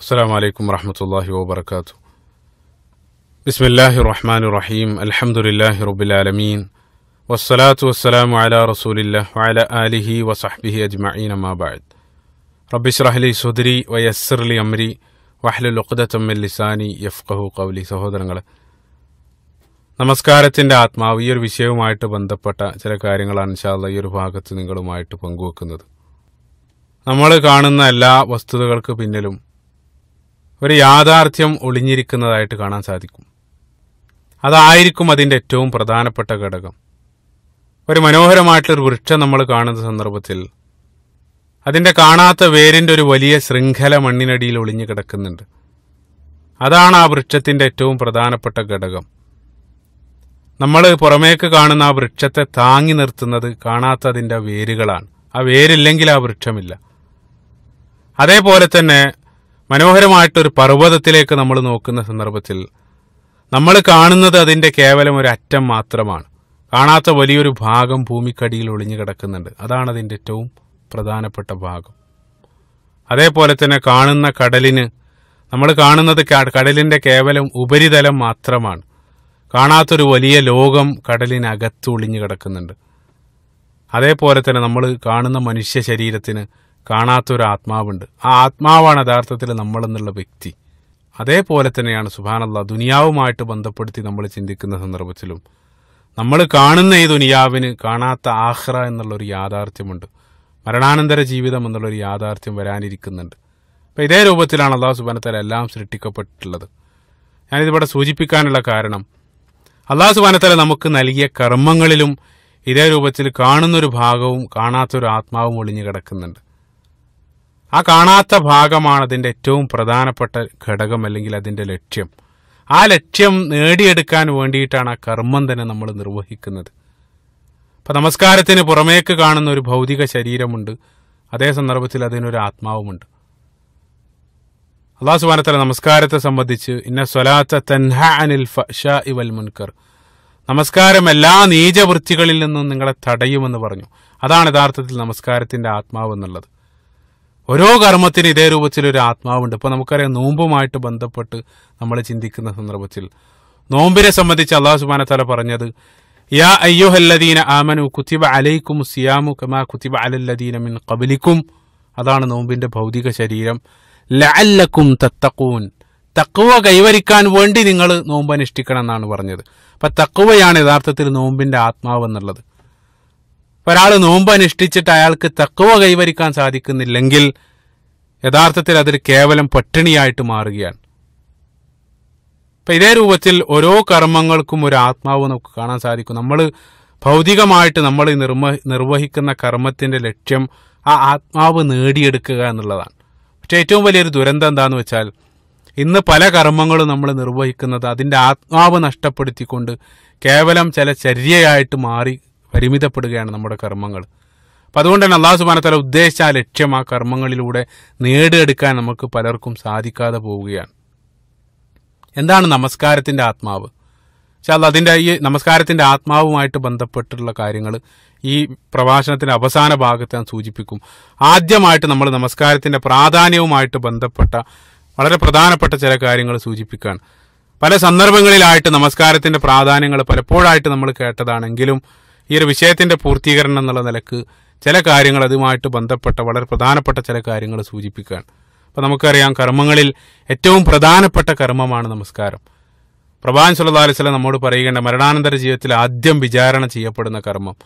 السلام عليكم ورحمة الله وبركاته بسم الله الرحمن الرحيم الحمد لله رب العالمين والصلاة والسلام على رسول الله وعلى آله وصحبه أجمعين ما بعد رب اشرح لي صدري ويسر لي أمري വഹ്ലുൽ ഉഖ്ദത്തമ്മിൽ ലിസാനി യഫ്കഹു കൗലി സഹോദരങ്ങൾ നമസ്കാരത്തിൻ്റെ ആത്മാവ് ഈ ഒരു വിഷയവുമായിട്ട് ബന്ധപ്പെട്ട ചില കാര്യങ്ങളാണ് ഇൻഷാല്ല ഈ ഒരു ഭാഗത്ത് നിങ്ങളുമായിട്ട് പങ്കുവെക്കുന്നത് നമ്മൾ കാണുന്ന എല്ലാ വസ്തുതകൾക്ക് പിന്നിലും ഒരു യാഥാർത്ഥ്യം ഒളിഞ്ഞിരിക്കുന്നതായിട്ട് കാണാൻ സാധിക്കും അതായിരിക്കും അതിൻ്റെ ഏറ്റവും പ്രധാനപ്പെട്ട ഘടകം ഒരു മനോഹരമായിട്ടുള്ളൊരു വൃക്ഷം നമ്മൾ കാണുന്ന സന്ദർഭത്തിൽ അതിൻ്റെ കാണാത്ത വേരിൻ്റെ ഒരു വലിയ ശൃംഖല മണ്ണിനടിയിൽ ഒളിഞ്ഞു കിടക്കുന്നുണ്ട് അതാണ് ആ വൃക്ഷത്തിൻ്റെ ഏറ്റവും പ്രധാനപ്പെട്ട ഘടകം നമ്മൾ പുറമേക്ക് കാണുന്ന ആ വൃക്ഷത്തെ താങ്ങി നിർത്തുന്നത് കാണാത്തതിൻ്റെ വേരുകളാണ് ആ വേരില്ലെങ്കിൽ ആ വൃക്ഷമില്ല അതേപോലെ തന്നെ മനോഹരമായിട്ടൊരു പർവ്വതത്തിലേക്ക് നമ്മൾ നോക്കുന്ന സന്ദർഭത്തിൽ നമ്മൾ കാണുന്നത് അതിൻ്റെ കേവലം ഒരു അറ്റം മാത്രമാണ് കാണാത്ത വലിയൊരു ഭാഗം ഭൂമിക്കടിയിൽ ഒളിഞ്ഞു കിടക്കുന്നുണ്ട് അതാണ് അതിൻ്റെ ഏറ്റവും പ്രധാനപ്പെട്ട ഭാഗം അതേപോലെ തന്നെ കാണുന്ന കടലിന് നമ്മൾ കാണുന്നത് കടലിൻ്റെ കേവലം ഉപരിതലം മാത്രമാണ് കാണാത്തൊരു വലിയ ലോകം കടലിനകത്ത് ഒളിഞ്ഞു കിടക്കുന്നുണ്ട് അതേപോലെ തന്നെ നമ്മൾ കാണുന്ന മനുഷ്യ ശരീരത്തിന് കാണാത്തൊരു ആത്മാവുണ്ട് ആ ആത്മാവാണ് യഥാർത്ഥത്തിൽ നമ്മളെന്നുള്ള വ്യക്തി അതേപോലെ തന്നെയാണ് സുബാനല്ല ദുനിയാവുമായിട്ട് ബന്ധപ്പെടുത്തി നമ്മൾ ചിന്തിക്കുന്ന സന്ദർഭത്തിലും നമ്മൾ കാണുന്ന ഈ ദുനിയാവിന് കാണാത്ത ആഹ്റ എന്നുള്ളൊരു യാഥാർത്ഥ്യമുണ്ട് മരണാനന്തര ജീവിതം എന്നുള്ളൊരു യാഥാർത്ഥ്യം വരാനിരിക്കുന്നുണ്ട് അപ്പം ഇതേ രൂപത്തിലാണ് അള്ളാഹു സുബാനത്തല എല്ലാം സൃഷ്ടിക്കപ്പെട്ടിട്ടുള്ളത് ഞാനിതിവിടെ സൂചിപ്പിക്കാനുള്ള കാരണം അള്ളാഹു സുബാനത്തല നമുക്ക് നൽകിയ കർമ്മങ്ങളിലും ഇതേ രൂപത്തിൽ കാണുന്നൊരു ഭാഗവും കാണാത്തൊരു ആത്മാവും ഒളിഞ്ഞു കിടക്കുന്നുണ്ട് ആ കാണാത്ത ഭാഗമാണ് അതിൻ്റെ ഏറ്റവും പ്രധാനപ്പെട്ട ഘടകം അല്ലെങ്കിൽ അതിൻ്റെ ലക്ഷ്യം ആ ലക്ഷ്യം നേടിയെടുക്കാൻ വേണ്ടിയിട്ടാണ് ആ കർമ്മം തന്നെ നമ്മൾ നിർവഹിക്കുന്നത് അപ്പം നമസ്കാരത്തിന് പുറമേക്ക് കാണുന്ന ഒരു ഭൗതിക ശരീരമുണ്ട് അതേ സന്ദർഭത്തിൽ അതിനൊരു ആത്മാവുമുണ്ട് അള്ളാഹു സുബാനത്തല നമസ്കാരത്തെ സംബന്ധിച്ച് ഇന്ന സ്വലാത്ത തൻഹ അനിൽ ഫഷ ഇവൽ മുൻകർ നമസ്കാരം എല്ലാ നീചവൃത്തികളിൽ നിന്നും നിങ്ങളെ തടയുമെന്ന് പറഞ്ഞു അതാണ് യഥാർത്ഥത്തിൽ നമസ്കാരത്തിൻ്റെ ആത്മാവ് എന്നുള്ളത് ഓരോ കർമ്മത്തിന് ഇതേ രൂപത്തിൽ ഒരു ആത്മാവുണ്ട് ഇപ്പോൾ നമുക്കറിയാം നോമ്പുമായിട്ട് ബന്ധപ്പെട്ട് നമ്മൾ ചിന്തിക്കുന്ന സന്ദർഭത്തിൽ നോമ്പിനെ സംബന്ധിച്ച് അള്ളാഹു സുബാന തല പറഞ്ഞത് യാ അയ്യോ ഹല്ലദീന ആമനു കുത്തിബ അലൈക്കും സിയാമു കമാ കുത്തിബ അലല്ലദീന മിൻ കബലിക്കും അതാണ് നോമ്പിൻ്റെ ഭൗതിക ശരീരം ലഅല്ലക്കും തത്തക്കൂൻ തക്കുവ കൈവരിക്കാൻ വേണ്ടി നിങ്ങൾ നോമ്പ് അനുഷ്ഠിക്കണം എന്നാണ് പറഞ്ഞത് അപ്പം തക്കുവയാണ് യഥാർത്ഥത്തിൽ നോമ്പിൻ്റെ ആത്മാവ് എന്നുള്ളത് ഒരാൾ നോമ്പ് അനുഷ്ഠിച്ചിട്ട് അയാൾക്ക് തക്കവ കൈവരിക്കാൻ സാധിക്കുന്നില്ലെങ്കിൽ യഥാർത്ഥത്തിൽ അതൊരു കേവലം പട്ടിണിയായിട്ട് മാറുകയാണ് അപ്പം ഇതേ രൂപത്തിൽ ഓരോ കർമ്മങ്ങൾക്കും ഒരു ആത്മാവ് നമുക്ക് കാണാൻ സാധിക്കും നമ്മൾ ഭൗതികമായിട്ട് നമ്മൾ നിർമ്മ നിർവഹിക്കുന്ന കർമ്മത്തിൻ്റെ ലക്ഷ്യം ആ ആത്മാവ് നേടിയെടുക്കുക എന്നുള്ളതാണ് പക്ഷേ ഏറ്റവും വലിയൊരു ദുരന്തം എന്താണെന്ന് വെച്ചാൽ ഇന്ന് പല കർമ്മങ്ങളും നമ്മൾ നിർവഹിക്കുന്നത് അതിൻ്റെ ആത്മാവ് നഷ്ടപ്പെടുത്തിക്കൊണ്ട് കേവലം ചില ചര്യയായിട്ട് മാറി പരിമിതപ്പെടുകയാണ് നമ്മുടെ കർമ്മങ്ങൾ അപ്പം അതുകൊണ്ടാണ് അള്ളാഹു തല ഉദ്ദേശിച്ച ആ ലക്ഷ്യം ആ കർമ്മങ്ങളിലൂടെ നേടിയെടുക്കാൻ നമുക്ക് പലർക്കും സാധിക്കാതെ പോവുകയാണ് എന്താണ് നമസ്കാരത്തിൻ്റെ ആത്മാവ് പക്ഷേ അത് അതിൻ്റെ ഈ നമസ്കാരത്തിൻ്റെ ആത്മാവുമായിട്ട് ബന്ധപ്പെട്ടിട്ടുള്ള കാര്യങ്ങൾ ഈ പ്രഭാഷണത്തിൻ്റെ അവസാന ഭാഗത്ത് ഞാൻ സൂചിപ്പിക്കും ആദ്യമായിട്ട് നമ്മൾ നമസ്കാരത്തിൻ്റെ പ്രാധാന്യവുമായിട്ട് ബന്ധപ്പെട്ട വളരെ പ്രധാനപ്പെട്ട ചില കാര്യങ്ങൾ സൂചിപ്പിക്കുകയാണ് പല സന്ദർഭങ്ങളിലായിട്ട് നമസ്കാരത്തിൻ്റെ പ്രാധാന്യങ്ങൾ പലപ്പോഴായിട്ട് നമ്മൾ കേട്ടതാണെങ്കിലും ഈ ഒരു വിഷയത്തിന്റെ പൂർത്തീകരണം എന്നുള്ള നിലക്ക് ചില കാര്യങ്ങൾ അതുമായിട്ട് ബന്ധപ്പെട്ട വളരെ പ്രധാനപ്പെട്ട ചില കാര്യങ്ങൾ സൂചിപ്പിക്കുകയാണ് അപ്പോൾ നമുക്കറിയാം കർമ്മങ്ങളിൽ ഏറ്റവും പ്രധാനപ്പെട്ട കർമ്മമാണ് നമസ്കാരം പ്രഭാൻ സുല്ലാ അലിസ്ലം നമ്മോട് പറയുകേണ്ട മരണാനന്തര ജീവിതത്തിൽ ആദ്യം വിചാരണ ചെയ്യപ്പെടുന്ന കർമ്മം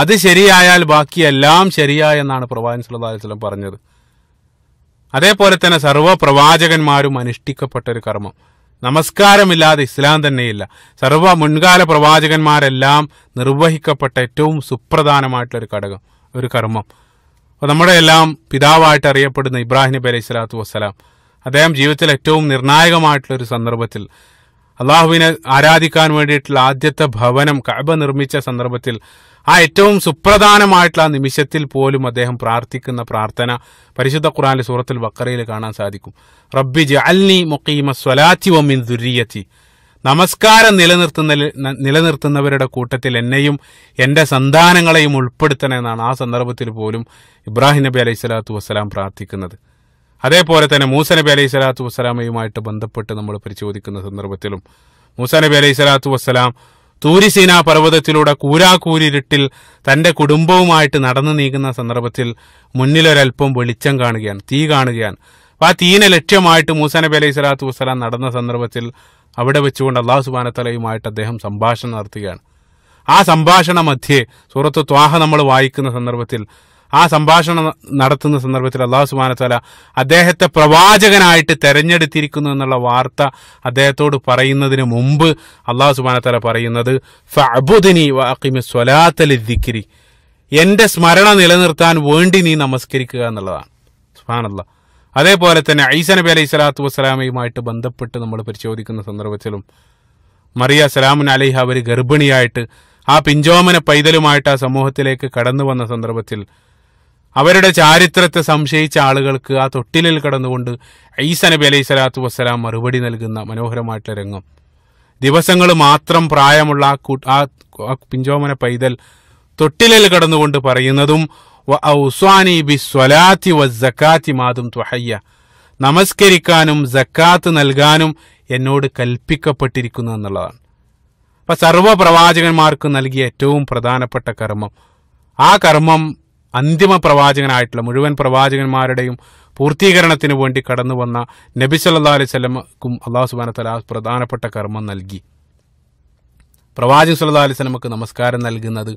അത് ശരിയായാൽ ബാക്കി എല്ലാം ശരിയായെന്നാണ് പ്രഭാൻ സുല്ലാ അലിസ്ലം പറഞ്ഞത് അതേപോലെ തന്നെ സർവ്വ പ്രവാചകന്മാരും അനുഷ്ഠിക്കപ്പെട്ട ഒരു കർമ്മം നമസ്കാരമില്ലാതെ ഇസ്ലാം തന്നെയില്ല സർവ്വ മുൻകാല പ്രവാചകന്മാരെല്ലാം നിർവഹിക്കപ്പെട്ട ഏറ്റവും സുപ്രധാനമായിട്ടുള്ള ഒരു ഘടകം ഒരു കർമ്മം അപ്പോൾ നമ്മുടെ എല്ലാം പിതാവായിട്ട് അറിയപ്പെടുന്ന ഇബ്രാഹിം നബി അലൈഹി സ്വലാത്തു വസ്സലാം അദ്ദേഹം ജീവിതത്തിൽ ഏറ്റവും നിർണായകമായിട്ടുള്ള ഒരു സന്ദർഭത്തിൽ അള്ളാഹുവിനെ ആരാധിക്കാൻ വേണ്ടിയിട്ടുള്ള ആദ്യത്തെ ഭവനം കഅബ നിർമ്മിച്ച സന്ദർഭത്തിൽ ആ ഏറ്റവും സുപ്രധാനമായിട്ടുള്ള നിമിഷത്തിൽ പോലും അദ്ദേഹം പ്രാർത്ഥിക്കുന്ന പ്രാർത്ഥന പരിശുദ്ധ ഖുറാനിലെ സൂറത്തുൽ ബക്കറയിൽ കാണാൻ സാധിക്കും റബ്ബി ജഅൽനി മുഖീമ സ്വലാത്തി വമിൻ ദുരിയത്തി നമസ്കാരം നിലനിർത്തുന്ന നിലനിർത്തുന്നവരുടെ കൂട്ടത്തിൽ എന്നെയും എൻ്റെ സന്താനങ്ങളെയും ഉൾപ്പെടുത്തണമെന്നാണ് ആ സന്ദർഭത്തിൽ പോലും ഇബ്രാഹിം നബി അലൈഹി സ്വലാത്തു വസ്സലാം പ്രാർത്ഥിക്കുന്നത് അതേപോലെ തന്നെ മൂസ നബി അലൈഹി സ്വലാത്തു വസ്സലാമയുമായിട്ട് ബന്ധപ്പെട്ട് നമ്മൾ പരിശോധിക്കുന്ന സന്ദർഭത്തിലും മൂസ നബി അലൈഹി സ്വലാത്തു വസ്സലാം സൂര്യസേന പർവ്വതത്തിലൂടെ കൂരാകൂരിരുട്ടിൽ തന്റെ കുടുംബവുമായിട്ട് നടന്നു നീങ്ങുന്ന സന്ദർഭത്തിൽ മുന്നിലൊരൽപ്പം വെളിച്ചം കാണുകയാണ് തീ കാണുകയാണ് അപ്പൊ ആ തീനെ ലക്ഷ്യമായിട്ട് മൂസ നബി അലൈഹി സ്വലാത്തു വസ്സലാം നടന്ന സന്ദർഭത്തിൽ അവിടെ വെച്ചുകൊണ്ട് അള്ളാഹു തലയുമായിട്ട് അദ്ദേഹം സംഭാഷണം നടത്തുകയാണ് ആ സംഭാഷണ മധ്യേ സുഹൃത്ത് ത്വാഹ നമ്മൾ വായിക്കുന്ന സന്ദർഭത്തിൽ ആ സംഭാഷണം നടത്തുന്ന സന്ദർഭത്തിൽ അള്ളാഹു സുബാനത്താല അദ്ദേഹത്തെ പ്രവാചകനായിട്ട് തെരഞ്ഞെടുത്തിരിക്കുന്നു എന്നുള്ള വാർത്ത അദ്ദേഹത്തോട് പറയുന്നതിന് മുമ്പ് അള്ളാഹു സുബാനത്താല പറയുന്നത് ഫബുദിനി വാക്കിമി സ്വലാത്തലി ദിക്കിരി എൻ്റെ സ്മരണ നിലനിർത്താൻ വേണ്ടി നീ നമസ്കരിക്കുക എന്നുള്ളതാണ് സുബാനല്ല അതേപോലെ തന്നെ ഐസ നബി അലൈഹി സ്വലാത്തു വസ്സലാമയുമായിട്ട് ബന്ധപ്പെട്ട് നമ്മൾ പരിശോധിക്കുന്ന സന്ദർഭത്തിലും മറിയ സലാമുൻ അലൈഹ അവർ ഗർഭിണിയായിട്ട് ആ പിഞ്ചോമന പൈതലുമായിട്ട് ആ സമൂഹത്തിലേക്ക് കടന്നു വന്ന സന്ദർഭത്തിൽ അവരുടെ ചാരിത്രത്തെ സംശയിച്ച ആളുകൾക്ക് ആ തൊട്ടിലിൽ കടന്നുകൊണ്ട് ഈസ നബി അലൈഹി സ്വലാത്തു വസ്സലാം മറുപടി നൽകുന്ന മനോഹരമായിട്ടുള്ള രംഗം ദിവസങ്ങൾ മാത്രം പ്രായമുള്ള ആ കൂ ആ പിഞ്ചോമന പൈതൽ തൊട്ടിലിൽ കടന്നുകൊണ്ട് പറയുന്നതും മാതും നമസ്കരിക്കാനും ജക്കാത്ത് നൽകാനും എന്നോട് കൽപ്പിക്കപ്പെട്ടിരിക്കുന്നു എന്നുള്ളതാണ് അപ്പം സർവ്വ നൽകിയ ഏറ്റവും പ്രധാനപ്പെട്ട കർമ്മം ആ കർമ്മം അന്തിമ പ്രവാചകനായിട്ടുള്ള മുഴുവൻ പ്രവാചകന്മാരുടെയും പൂർത്തീകരണത്തിന് വേണ്ടി കടന്നു വന്ന നബി സല്ലാ അലൈഹി സ്വലമക്കും അള്ളാഹു സുബാനത്തല പ്രധാനപ്പെട്ട കർമ്മം നൽകി പ്രവാചകൻ സല്ലാ അലൈഹി സ്വലമക്ക് നമസ്കാരം നൽകുന്നത്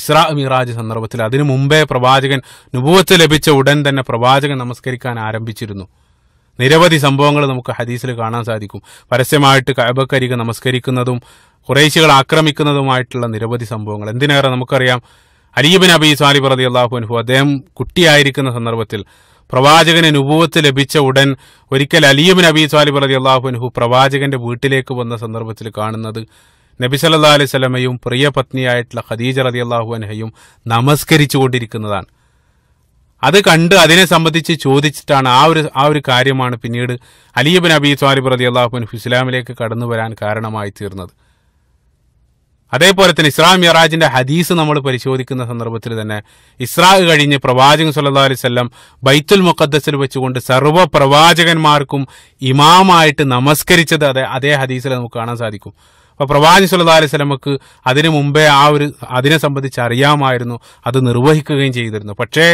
ഇസ്രാ മിറാജ് സന്ദർഭത്തിൽ അതിനു മുമ്പേ പ്രവാചകൻ നുപൂവത്ത് ലഭിച്ച ഉടൻ തന്നെ പ്രവാചകൻ നമസ്കരിക്കാൻ ആരംഭിച്ചിരുന്നു നിരവധി സംഭവങ്ങൾ നമുക്ക് ഹദീസിൽ കാണാൻ സാധിക്കും പരസ്യമായിട്ട് കഅബക്കരിക നമസ്കരിക്കുന്നതും കുറേശികൾ ആക്രമിക്കുന്നതുമായിട്ടുള്ള നിരവധി സംഭവങ്ങൾ എന്തിനേറെ നമുക്കറിയാം അലീബിൻ അബി സാലിബ് റതി അള്ളാഹുൻഹു അദ്ദേഹം കുട്ടിയായിരിക്കുന്ന സന്ദർഭത്തിൽ പ്രവാചകന് നുപൂവത്ത് ലഭിച്ച ഉടൻ ഒരിക്കൽ അലീബിൻ അബി സാലിബ് റതി അള്ളാഹുൻഹു പ്രവാചകന്റെ വീട്ടിലേക്ക് വന്ന സന്ദർഭത്തിൽ കാണുന്നത് നബി സല്ലാ അലൈഹി സ്വലമയും പ്രിയ പത്നിയായിട്ടുള്ള ഖദീജ റതി അള്ളാഹു അൻഹയും നമസ്കരിച്ചു കൊണ്ടിരിക്കുന്നതാണ് അത് കണ്ട് അതിനെ സംബന്ധിച്ച് ചോദിച്ചിട്ടാണ് ആ ഒരു ആ ഒരു കാര്യമാണ് പിന്നീട് അലിയബിൻ അബി സ്വാലിബ് റതി അള്ളാഹുൻ ഇസ്ലാമിലേക്ക് കടന്നു വരാൻ കാരണമായി തീർന്നത് അതേപോലെ തന്നെ ഇസ്ലാം മിറാജിന്റെ ഹദീസ് നമ്മൾ പരിശോധിക്കുന്ന സന്ദർഭത്തിൽ തന്നെ ഇസ്രാ കഴിഞ്ഞ് പ്രവാചകൻ സല്ലാ അലൈവല്ലം ബൈത്തുൽ മുഖദ്സിൽ വെച്ചുകൊണ്ട് സർവ്വ പ്രവാചകന്മാർക്കും ഇമാമായിട്ട് നമസ്കരിച്ചത് അതേ അതേ ഹദീസിൽ നമുക്ക് കാണാൻ സാധിക്കും അപ്പോൾ പ്രവാചി സുല്ലാ അലൈഹി സ്വലമക്ക് അതിനു മുമ്പേ ആ ഒരു അതിനെ സംബന്ധിച്ച് അറിയാമായിരുന്നു അത് നിർവഹിക്കുകയും ചെയ്തിരുന്നു പക്ഷേ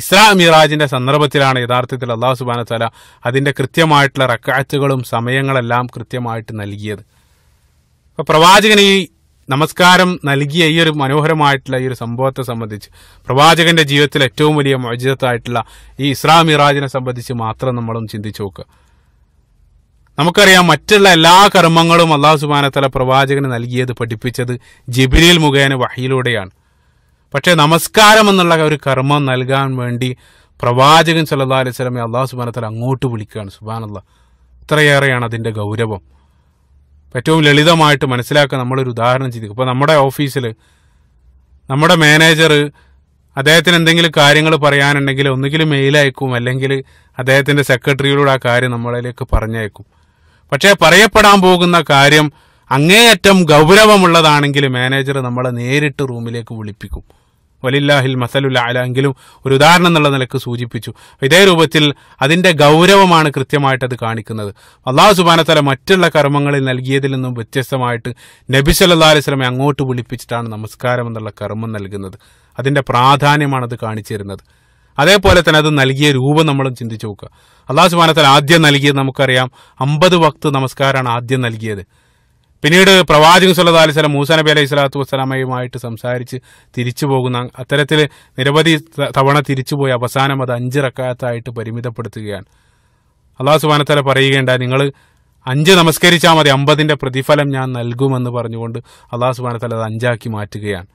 ഇസ്രാ മിറാജിന്റെ സന്ദർഭത്തിലാണ് യഥാർത്ഥത്തിൽ അള്ളാഹു സുബാന തല അതിന്റെ കൃത്യമായിട്ടുള്ള റക്കാറ്റുകളും സമയങ്ങളെല്ലാം കൃത്യമായിട്ട് നൽകിയത് അപ്പോൾ പ്രവാചകൻ ഈ നമസ്കാരം നൽകിയ ഈ ഒരു മനോഹരമായിട്ടുള്ള ഈ ഒരു സംഭവത്തെ സംബന്ധിച്ച് പ്രവാചകന്റെ ജീവിതത്തിൽ ഏറ്റവും വലിയ മജിതത്തായിട്ടുള്ള ഈ ഇസ്രാ മിറാജിനെ സംബന്ധിച്ച് മാത്രം നമ്മളൊന്ന് ചിന്തിച്ചു നോക്കുക നമുക്കറിയാം മറ്റുള്ള എല്ലാ കർമ്മങ്ങളും അള്ളാഹു സുബാനത്തല പ്രവാചകന് നൽകിയത് പഠിപ്പിച്ചത് ജിബിലിൽ മുഖേന വഹിയിലൂടെയാണ് പക്ഷേ നമസ്കാരം എന്നുള്ള ഒരു കർമ്മം നൽകാൻ വേണ്ടി പ്രവാചകൻ സല്ലാ അലൈഹി സ്വലമെ അള്ളാഹു സുബാനത്തല അങ്ങോട്ട് വിളിക്കുകയാണ് സുബാനല്ല ഇത്രയേറെയാണ് അതിൻ്റെ ഗൗരവം ഏറ്റവും ലളിതമായിട്ട് മനസ്സിലാക്കാൻ നമ്മളൊരു ഉദാഹരണം ചെയ്തു ഇപ്പോൾ നമ്മുടെ ഓഫീസിൽ നമ്മുടെ മാനേജർ അദ്ദേഹത്തിന് എന്തെങ്കിലും കാര്യങ്ങൾ പറയാനുണ്ടെങ്കിൽ ഒന്നുകിൽ മെയിൽ അയക്കും അല്ലെങ്കിൽ അദ്ദേഹത്തിൻ്റെ സെക്രട്ടറിയിലൂടെ ആ കാര്യം നമ്മളിലേക്ക് പറഞ്ഞയക്കും പക്ഷേ പറയപ്പെടാൻ പോകുന്ന കാര്യം അങ്ങേയറ്റം ഗൗരവമുള്ളതാണെങ്കിൽ മാനേജർ നമ്മളെ നേരിട്ട് റൂമിലേക്ക് വിളിപ്പിക്കും വലില്ലാഹിൽ മസലുല്ല അല എങ്കിലും ഒരു ഉദാഹരണം എന്നുള്ള നിലക്ക് സൂചിപ്പിച്ചു ഇതേ രൂപത്തിൽ അതിൻ്റെ ഗൗരവമാണ് കൃത്യമായിട്ട് അത് കാണിക്കുന്നത് അള്ളാഹു സുബാനത്തല മറ്റുള്ള കർമ്മങ്ങളിൽ നൽകിയതിൽ നിന്നും വ്യത്യസ്തമായിട്ട് നബി സല്ലാ അലൈഹി സ്വലമെ അങ്ങോട്ട് വിളിപ്പിച്ചിട്ടാണ് നമസ്കാരം എന്നുള്ള കർമ്മം നൽകുന്നത് അതിൻ്റെ പ്രാധാന്യമാണ് അത് കാണിച്ചു തരുന്നത് അതേപോലെ തന്നെ അത് നൽകിയ രൂപം നമ്മളും ചിന്തിച്ചു നോക്കുക അള്ളാഹു സുബാനത്തല ആദ്യം നൽകിയത് നമുക്കറിയാം അമ്പത് വക്ത് നമസ്കാരമാണ് ആദ്യം നൽകിയത് പിന്നീട് പ്രവാചകൻ സല്ലാ അലിസ്ലാം മൂസ നബി അലൈഹി സ്വലാത്തു വസ്സലാമയുമായിട്ട് സംസാരിച്ച് തിരിച്ചു പോകുന്ന അത്തരത്തിൽ നിരവധി തവണ തിരിച്ചുപോയി അവസാനം അത് അഞ്ച് റക്കാത്തായിട്ട് പരിമിതപ്പെടുത്തുകയാണ് അള്ളാഹു സുബാനത്തല പറയുകയുണ്ട നിങ്ങൾ അഞ്ച് നമസ്കരിച്ചാൽ മതി അമ്പതിൻ്റെ പ്രതിഫലം ഞാൻ നൽകുമെന്ന് പറഞ്ഞുകൊണ്ട് അള്ളാഹു സുബാനത്തല അത് അഞ്ചാക്കി മാറ്റുകയാണ്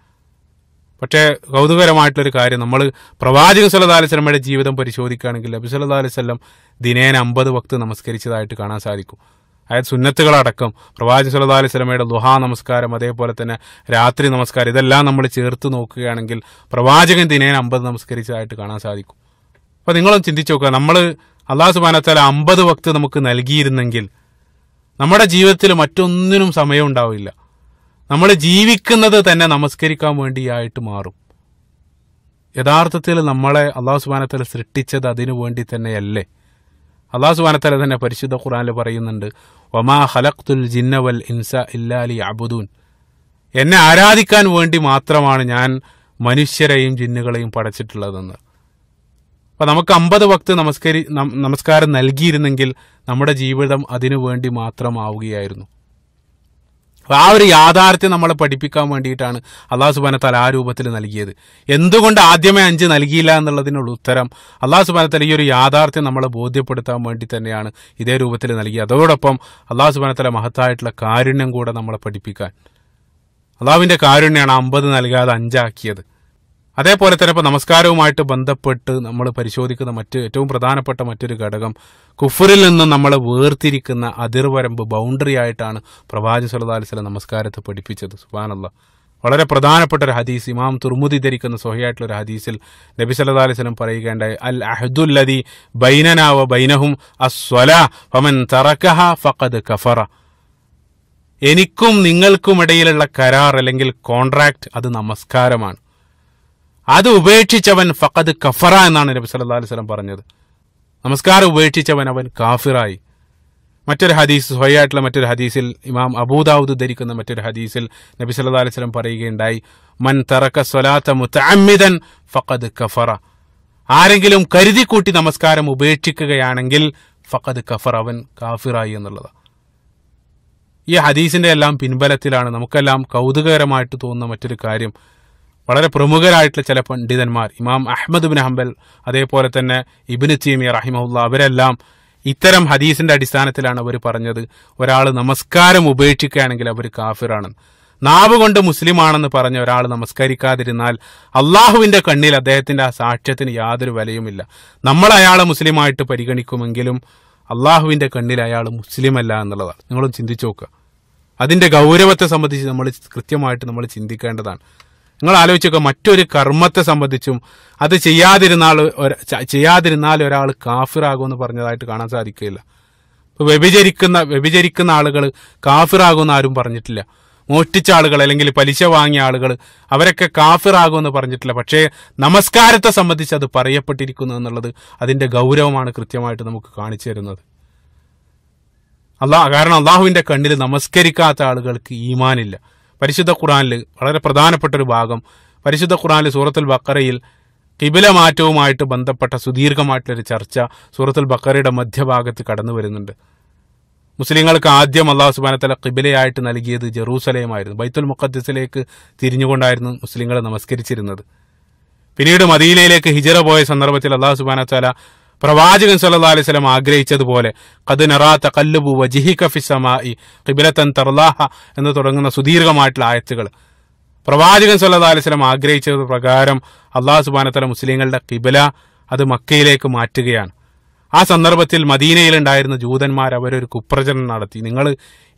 പക്ഷേ കൗതുകരമായിട്ടുള്ളൊരു കാര്യം നമ്മൾ പ്രവാചകൻ സല്ലാ അലിസ്ലമയുടെ ജീവിതം പരിശോധിക്കുകയാണെങ്കിൽ നബി സല്ലാ അലിസ്ലം ദിനേന അമ്പത് വക്ത് നമസ്കരിച്ചതായിട്ട് കാണാൻ സാധിക്കും അതായത് സുന്നത്തുകളടക്കം പ്രവാചി സല്ലാ അലൈഹി സ്വലമയുടെ ദുഹാ നമസ്കാരം അതേപോലെ തന്നെ രാത്രി നമസ്കാരം ഇതെല്ലാം നമ്മൾ ചേർത്ത് നോക്കുകയാണെങ്കിൽ പ്രവാചകൻ ദിനേന അമ്പത് നമസ്കരിച്ചതായിട്ട് കാണാൻ സാധിക്കും അപ്പോൾ നിങ്ങളും ചിന്തിച്ചു നോക്കുക നമ്മൾ അള്ളാഹു സുബാനത്താല അമ്പത് വക്ത് നമുക്ക് നൽകിയിരുന്നെങ്കിൽ നമ്മുടെ ജീവിതത്തിൽ മറ്റൊന്നിനും സമയം ഉണ്ടാവില്ല നമ്മൾ ജീവിക്കുന്നത് തന്നെ നമസ്കരിക്കാൻ വേണ്ടിയായിട്ട് മാറും യഥാർത്ഥത്തിൽ നമ്മളെ അള്ളാഹു സുബാനത്തല സൃഷ്ടിച്ചത് അതിനു വേണ്ടി തന്നെയല്ലേ അള്ളാഹു സുബാനത്തല തന്നെ പരിശുദ്ധ ഖുറാനിൽ പറയുന്നുണ്ട് വമാ ഹലക്തുൽ ജിന്നവൽ ഇൻസ ഇല്ലാലി അബുദൂൻ എന്നെ ആരാധിക്കാൻ വേണ്ടി മാത്രമാണ് ഞാൻ മനുഷ്യരെയും ജിന്നുകളെയും പടച്ചിട്ടുള്ളതെന്ന് അപ്പം നമുക്ക് അമ്പത് വക്ത് നമസ്കരി നമസ്കാരം നൽകിയിരുന്നെങ്കിൽ നമ്മുടെ ജീവിതം അതിനു വേണ്ടി മാത്രമാവുകയായിരുന്നു ആ ഒരു യാഥാർത്ഥ്യം നമ്മളെ പഠിപ്പിക്കാൻ വേണ്ടിയിട്ടാണ് അള്ളാഹു സുബാന തല ആ രൂപത്തിൽ നൽകിയത് എന്തുകൊണ്ട് ആദ്യമേ അഞ്ച് നൽകിയില്ല എന്നുള്ളതിനുള്ള ഉത്തരം അള്ളാഹു സുബാന തല ഈ ഒരു യാഥാർത്ഥ്യം നമ്മളെ ബോധ്യപ്പെടുത്താൻ വേണ്ടി തന്നെയാണ് ഇതേ രൂപത്തിൽ നൽകിയത് അതോടൊപ്പം അള്ളാഹു സുബാന തല മഹത്തായിട്ടുള്ള കാരുണ്യം കൂടെ നമ്മളെ പഠിപ്പിക്കാൻ അള്ളാഹുവിൻ്റെ കാരുണ്യമാണ് അമ്പത് നൽകാതെ അഞ്ചാക്കിയത് അതേപോലെ തന്നെ ഇപ്പോൾ നമസ്കാരവുമായിട്ട് ബന്ധപ്പെട്ട് നമ്മൾ പരിശോധിക്കുന്ന മറ്റ് ഏറ്റവും പ്രധാനപ്പെട്ട മറ്റൊരു ഘടകം കുഫറിൽ നിന്ന് നമ്മളെ വേർതിരിക്കുന്ന അതിർവരമ്പ് ബൗണ്ടറി ആയിട്ടാണ് പ്രവാചി അലൈഹി വസല്ലം നമസ്കാരത്തെ പഠിപ്പിച്ചത് സുബ്ഹാനല്ലാഹ് വളരെ പ്രധാനപ്പെട്ട ഒരു ഹദീസ് ഇമാം തുർമുദി ധരിക്കുന്ന സൊഹയായിട്ടുള്ള ഒരു ഹദീസിൽ നബി അലൈഹി വസല്ലം പറയുകയുണ്ടായി അൽ അഹദുല്ലതി ബൈനനാവ ബൈനഹും അസ്വല ഫമൻ തറക്കഹ ഫഖദ് കഫറ എനിക്കും നിങ്ങൾക്കും ഇടയിലുള്ള കരാർ അല്ലെങ്കിൽ കോൺട്രാക്ട് അത് നമസ്കാരമാണ് അത് ഉപേക്ഷിച്ചവൻ ഫക്കത് കഫറ എന്നാണ് നബി സല്ലാ അലൈഹി സ്വലം പറഞ്ഞത് നമസ്കാരം ഉപേക്ഷിച്ചവൻ അവൻ കാഫിറായി മറ്റൊരു ഹദീസ് സ്വയായിട്ടുള്ള മറ്റൊരു ഹദീസിൽ ഇമാം അബൂദാവൂദ് ധരിക്കുന്ന മറ്റൊരു ഹദീസിൽ നബി സല്ലാ അലൈഹി സ്വലം പറയുകയുണ്ടായി മൻ തറക്ക സ്വലാത്ത മുത്തഅമ്മിദൻ ഫക്കത് കഫറ ആരെങ്കിലും കരുതിക്കൂട്ടി നമസ്കാരം ഉപേക്ഷിക്കുകയാണെങ്കിൽ ഫക്കത് കഫർ അവൻ കാഫിറായി എന്നുള്ളത് ഈ ഹദീസിന്റെ എല്ലാം പിൻബലത്തിലാണ് നമുക്കെല്ലാം കൗതുകകരമായിട്ട് തോന്നുന്ന മറ്റൊരു കാര്യം വളരെ പ്രമുഖരായിട്ടുള്ള ചില പണ്ഡിതന്മാർ ഇമാം അഹമ്മദ് ബിൻ ഹംബൽ അതേപോലെ തന്നെ ഇബിന് ചീമിയ റഹിമുല്ല അവരെല്ലാം ഇത്തരം ഹദീസിന്റെ അടിസ്ഥാനത്തിലാണ് അവർ പറഞ്ഞത് ഒരാൾ നമസ്കാരം ഉപേക്ഷിക്കുകയാണെങ്കിൽ അവർ കാഫിറാണ് നാവ് കൊണ്ട് മുസ്ലിമാണെന്ന് പറഞ്ഞ ഒരാൾ നമസ്കരിക്കാതിരുന്നാൽ അള്ളാഹുവിന്റെ കണ്ണിൽ അദ്ദേഹത്തിന്റെ ആ സാക്ഷ്യത്തിന് യാതൊരു വിലയുമില്ല നമ്മൾ അയാളെ മുസ്ലിമായിട്ട് പരിഗണിക്കുമെങ്കിലും അള്ളാഹുവിന്റെ കണ്ണിൽ അയാൾ മുസ്ലിമല്ല എന്നുള്ളതാണ് നിങ്ങളും ചിന്തിച്ചു നോക്കുക അതിന്റെ ഗൗരവത്തെ സംബന്ധിച്ച് നമ്മൾ കൃത്യമായിട്ട് നമ്മൾ ചിന്തിക്കേണ്ടതാണ് നിങ്ങൾ ആലോചിച്ചൊക്കെ മറ്റൊരു കർമ്മത്തെ സംബന്ധിച്ചും അത് ചെയ്യാതിരുന്നാൾ ചെയ്യാതിരുന്നാൽ ഒരാൾ കാഫിറാകുമെന്ന് പറഞ്ഞതായിട്ട് കാണാൻ സാധിക്കില്ല ഇപ്പോൾ വ്യഭിചരിക്കുന്ന വ്യഭിചരിക്കുന്ന ആളുകൾ കാഫിറാകുമെന്ന് ആരും പറഞ്ഞിട്ടില്ല മോഷ്ടിച്ച ആളുകൾ അല്ലെങ്കിൽ പലിശ വാങ്ങിയ ആളുകൾ അവരൊക്കെ കാഫിറാകുമെന്ന് പറഞ്ഞിട്ടില്ല പക്ഷേ നമസ്കാരത്തെ സംബന്ധിച്ച് അത് പറയപ്പെട്ടിരിക്കുന്നു എന്നുള്ളത് അതിൻ്റെ ഗൗരവമാണ് കൃത്യമായിട്ട് നമുക്ക് കാണിച്ചു തരുന്നത് അള്ളാഹ് കാരണം അള്ളാഹുവിൻ്റെ കണ്ണിൽ നമസ്കരിക്കാത്ത ആളുകൾക്ക് ഈമാനില്ല പരിശുദ്ധ ഖുറാനിൽ വളരെ പ്രധാനപ്പെട്ട ഒരു ഭാഗം പരിശുദ്ധ ഖുറാനിൽ സൂറത്തുൽ ബക്കറയിൽ കിബില മാറ്റവുമായിട്ട് ബന്ധപ്പെട്ട സുദീർഘമായിട്ടുള്ളൊരു ചർച്ച സൂറത്തുൽ ബക്കറയുടെ മധ്യഭാഗത്ത് കടന്നു വരുന്നുണ്ട് മുസ്ലിങ്ങൾക്ക് ആദ്യം അള്ളാഹു സുബാനത്തല കിബിലയായിട്ട് നൽകിയത് ജെറൂസലേമായിരുന്നു ബൈത്തുൽ മുഖദ്സിലേക്ക് തിരിഞ്ഞുകൊണ്ടായിരുന്നു മുസ്ലിങ്ങൾ നമസ്കരിച്ചിരുന്നത് പിന്നീട് മദീനയിലേക്ക് ഹിജറ പോയ സന്ദർഭത്തിൽ അള്ളാഹു സുബാനത്തല പ്രവാചകൻ സല്ലാ അലൈഹി സ്വലം ആഗ്രഹിച്ചതുപോലെ കദിനറാത്ത കല്ലുബു വജിഹിക ഫിസമായി കിബിലത്തൻ തർലാഹ എന്ന് തുടങ്ങുന്ന സുദീർഘമായിട്ടുള്ള ആയത്തുകൾ പ്രവാചകൻ സല്ലാ അലൈഹി സ്വലം ആഗ്രഹിച്ചത് പ്രകാരം അള്ളാഹു സുബാനത്തല മുസ്ലിങ്ങളുടെ കിബില അത് മക്കയിലേക്ക് മാറ്റുകയാണ് ആ സന്ദർഭത്തിൽ മദീനയിലുണ്ടായിരുന്ന ജൂതന്മാർ അവരൊരു കുപ്രചരണം നടത്തി നിങ്ങൾ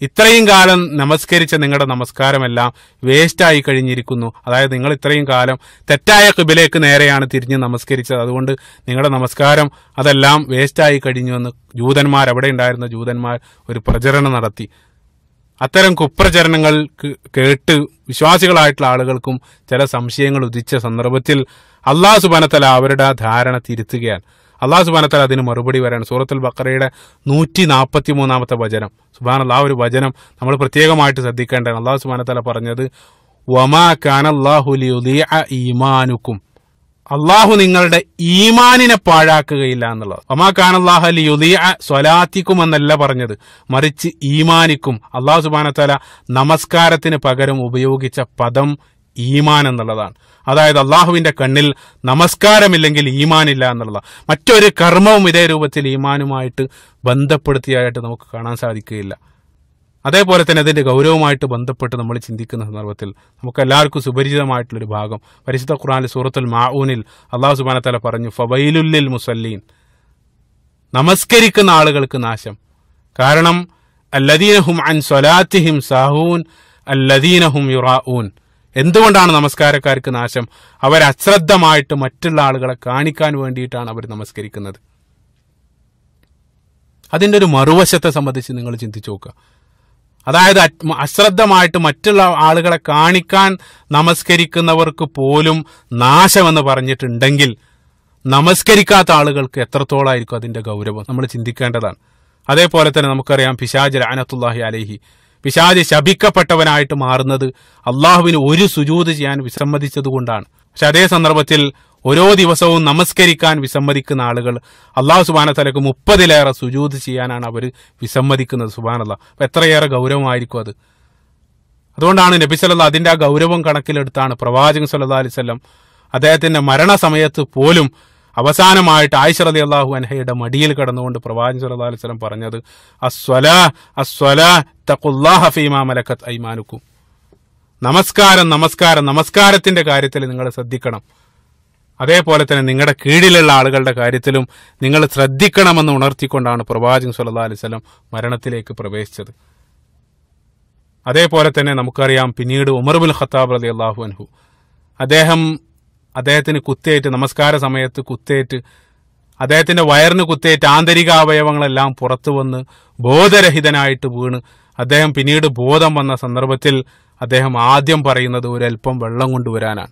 ഇത്രയും കാലം നമസ്കരിച്ച നിങ്ങളുടെ നമസ്കാരമെല്ലാം വേസ്റ്റായി കഴിഞ്ഞിരിക്കുന്നു അതായത് നിങ്ങൾ ഇത്രയും കാലം തെറ്റായ കുബിലേക്ക് നേരെയാണ് തിരിഞ്ഞ് നമസ്കരിച്ചത് അതുകൊണ്ട് നിങ്ങളുടെ നമസ്കാരം അതെല്ലാം വേസ്റ്റായി എന്ന് ജൂതന്മാർ അവിടെ ഉണ്ടായിരുന്ന ജൂതന്മാർ ഒരു പ്രചരണം നടത്തി അത്തരം കുപ്രചരണങ്ങൾ കേട്ട് വിശ്വാസികളായിട്ടുള്ള ആളുകൾക്കും ചില സംശയങ്ങൾ ഉദിച്ച സന്ദർഭത്തിൽ അള്ളാഹു സുബാനത്തല അവരുടെ ആ ധാരണ തിരുത്തുകയാണ് അള്ളാഹു സുബാനത്താൽ അതിന് മറുപടി വരാണ് സൂറത്തുൽ ബക്കറയുടെ നൂറ്റി നാൽപ്പത്തി മൂന്നാമത്തെ വചനം സുബാൻ ആ ഒരു വചനം നമ്മൾ പ്രത്യേകമായിട്ട് ശ്രദ്ധിക്കേണ്ടതാണ് അള്ളാഹു സുബാനത്താല പറഞ്ഞത് വമാ ഖാൻ അള്ളാഹുലി ഈമാനുക്കും അള്ളാഹു നിങ്ങളുടെ ഈമാനിനെ പാഴാക്കുകയില്ല എന്നുള്ളത് ഒമാ ഖാൻ അള്ളാഹു അലി സ്വലാത്തിക്കും എന്നല്ല പറഞ്ഞത് മറിച്ച് ഈമാനിക്കും അള്ളാഹു സുബാനത്താല നമസ്കാരത്തിന് പകരം ഉപയോഗിച്ച പദം ഈമാൻ എന്നുള്ളതാണ് അതായത് അള്ളാഹുവിന്റെ കണ്ണിൽ നമസ്കാരമില്ലെങ്കിൽ ഈമാനില്ല എന്നുള്ളതാണ് മറ്റൊരു കർമ്മവും ഇതേ രൂപത്തിൽ ഈമാനുമായിട്ട് ബന്ധപ്പെടുത്തിയായിട്ട് നമുക്ക് കാണാൻ സാധിക്കുകയില്ല അതേപോലെ തന്നെ അതിൻ്റെ ഗൗരവമായിട്ട് ബന്ധപ്പെട്ട് നമ്മൾ ചിന്തിക്കുന്ന സന്ദർഭത്തിൽ നമുക്ക് എല്ലാവർക്കും സുപരിചിതമായിട്ടുള്ളൊരു ഭാഗം പരിശുദ്ധ ഖുറാനിൽ സൂറത്തുൽ മാഊനിൽ അള്ളാഹു സുബാനത്തല പറഞ്ഞു ഫവൈലുല്ലിൽ മുസല്ലീൻ നമസ്കരിക്കുന്ന ആളുകൾക്ക് നാശം കാരണം അല്ലദീനഹും അൻ സ്വലാത്തിഹിം സാഹൂൻ അല്ലദീനഹും ഊൻ എന്തുകൊണ്ടാണ് നമസ്കാരക്കാർക്ക് നാശം അവർ അശ്രദ്ധമായിട്ട് മറ്റുള്ള ആളുകളെ കാണിക്കാൻ വേണ്ടിയിട്ടാണ് അവർ നമസ്കരിക്കുന്നത് അതിൻ്റെ ഒരു മറുവശത്തെ സംബന്ധിച്ച് നിങ്ങൾ ചിന്തിച്ചു നോക്കുക അതായത് അശ്രദ്ധമായിട്ട് മറ്റുള്ള ആളുകളെ കാണിക്കാൻ നമസ്കരിക്കുന്നവർക്ക് പോലും നാശമെന്ന് പറഞ്ഞിട്ടുണ്ടെങ്കിൽ നമസ്കരിക്കാത്ത ആളുകൾക്ക് എത്രത്തോളമായിരിക്കും അതിൻ്റെ ഗൗരവം നമ്മൾ ചിന്തിക്കേണ്ടതാണ് അതേപോലെ തന്നെ നമുക്കറിയാം പിശാജ് രാനത്തുല്ലാഹി അലഹി പിശാജ് ശപിക്കപ്പെട്ടവനായിട്ട് മാറുന്നത് അള്ളാഹുവിന് ഒരു സുജൂത് ചെയ്യാൻ കൊണ്ടാണ് പക്ഷെ അതേ സന്ദർഭത്തിൽ ഓരോ ദിവസവും നമസ്കരിക്കാൻ വിസമ്മതിക്കുന്ന ആളുകൾ അള്ളാഹു സുബാന തലക്ക് മുപ്പതിലേറെ സുജൂത് ചെയ്യാനാണ് അവർ വിസമ്മതിക്കുന്നത് അള്ളാഹ് അപ്പം എത്രയേറെ ഗൗരവമായിരിക്കും അത് അതുകൊണ്ടാണ് നബി സല്ല അതിൻ്റെ ആ ഗൗരവം കണക്കിലെടുത്താണ് പ്രവാചകൻ സല്ലാ അലിസ്വല്ലം അദ്ദേഹത്തിൻ്റെ മരണസമയത്ത് പോലും അവസാനമായിട്ട് ആയിഷ അലി അള്ളാഹു അൻഹയുടെ മടിയിൽ കിടന്നുകൊണ്ട് പ്രവാചകൻ സല്ലാ സ്വലം പറഞ്ഞത് അസ്വല അസ്വല തഖുല്ലാഹ ഫീമാ മലക്കത്ത് ഐമാനുക്കും നമസ്കാരം നമസ്കാരം നമസ്കാരത്തിന്റെ കാര്യത്തിൽ നിങ്ങൾ ശ്രദ്ധിക്കണം അതേപോലെ തന്നെ നിങ്ങളുടെ കീഴിലുള്ള ആളുകളുടെ കാര്യത്തിലും നിങ്ങൾ ശ്രദ്ധിക്കണമെന്ന് ഉണർത്തിക്കൊണ്ടാണ് പ്രവാചകൻ സല്ലാ സ്വലം മരണത്തിലേക്ക് പ്രവേശിച്ചത് അതേപോലെ തന്നെ നമുക്കറിയാം പിന്നീട് ഉമർബുൽ ഖത്താബ് അലി അള്ളാഹു അൻഹു അദ്ദേഹം അദ്ദേഹത്തിന് കുത്തേറ്റ് നമസ്കാര സമയത്ത് കുത്തേറ്റ് അദ്ദേഹത്തിന്റെ വയറിന് കുത്തേറ്റ് ആന്തരിക അവയവങ്ങളെല്ലാം പുറത്തു വന്ന് ബോധരഹിതനായിട്ട് വീണ് അദ്ദേഹം പിന്നീട് ബോധം വന്ന സന്ദർഭത്തിൽ അദ്ദേഹം ആദ്യം പറയുന്നത് ഒരൽപ്പം വെള്ളം കൊണ്ടുവരാനാണ്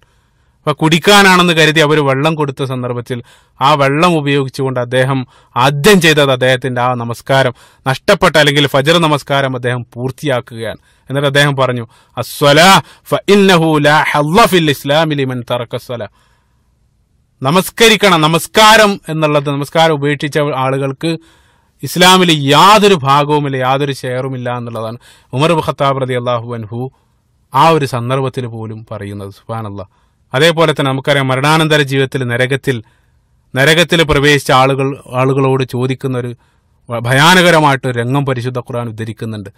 അപ്പൊ കുടിക്കാനാണെന്ന് കരുതി അവർ വെള്ളം കൊടുത്ത സന്ദർഭത്തിൽ ആ വെള്ളം ഉപയോഗിച്ചുകൊണ്ട് അദ്ദേഹം ആദ്യം ചെയ്തത് അദ്ദേഹത്തിന്റെ ആ നമസ്കാരം നഷ്ടപ്പെട്ട അല്ലെങ്കിൽ ഫജർ നമസ്കാരം അദ്ദേഹം പൂർത്തിയാക്കുകയാണ് എന്നിട്ട് അദ്ദേഹം പറഞ്ഞു ഇസ്ലാമിലിമൻ തറക്കസ്വല നമസ്കരിക്കണം നമസ്കാരം എന്നുള്ളത് നമസ്കാരം ഉപേക്ഷിച്ച ആളുകൾക്ക് ഇസ്ലാമിൽ യാതൊരു ഭാഗവുമില്ല യാതൊരു ഷെയറുമില്ല എന്നുള്ളതാണ് ഉമർ ഖത്താബ് റതി അള്ളാഹു അൻഹു ആ ഒരു സന്ദർഭത്തിൽ പോലും പറയുന്നത് അള്ളാഹ് അതേപോലെ തന്നെ നമുക്കറിയാം മരണാനന്തര ജീവിതത്തിൽ നരകത്തിൽ നരകത്തിൽ പ്രവേശിച്ച ആളുകൾ ആളുകളോട് ചോദിക്കുന്ന ഒരു ഭയാനകരമായിട്ട് രംഗം പരിശുദ്ധ ഖുർആൻ ഉദ്ധരിക്കുന്നുണ്ട്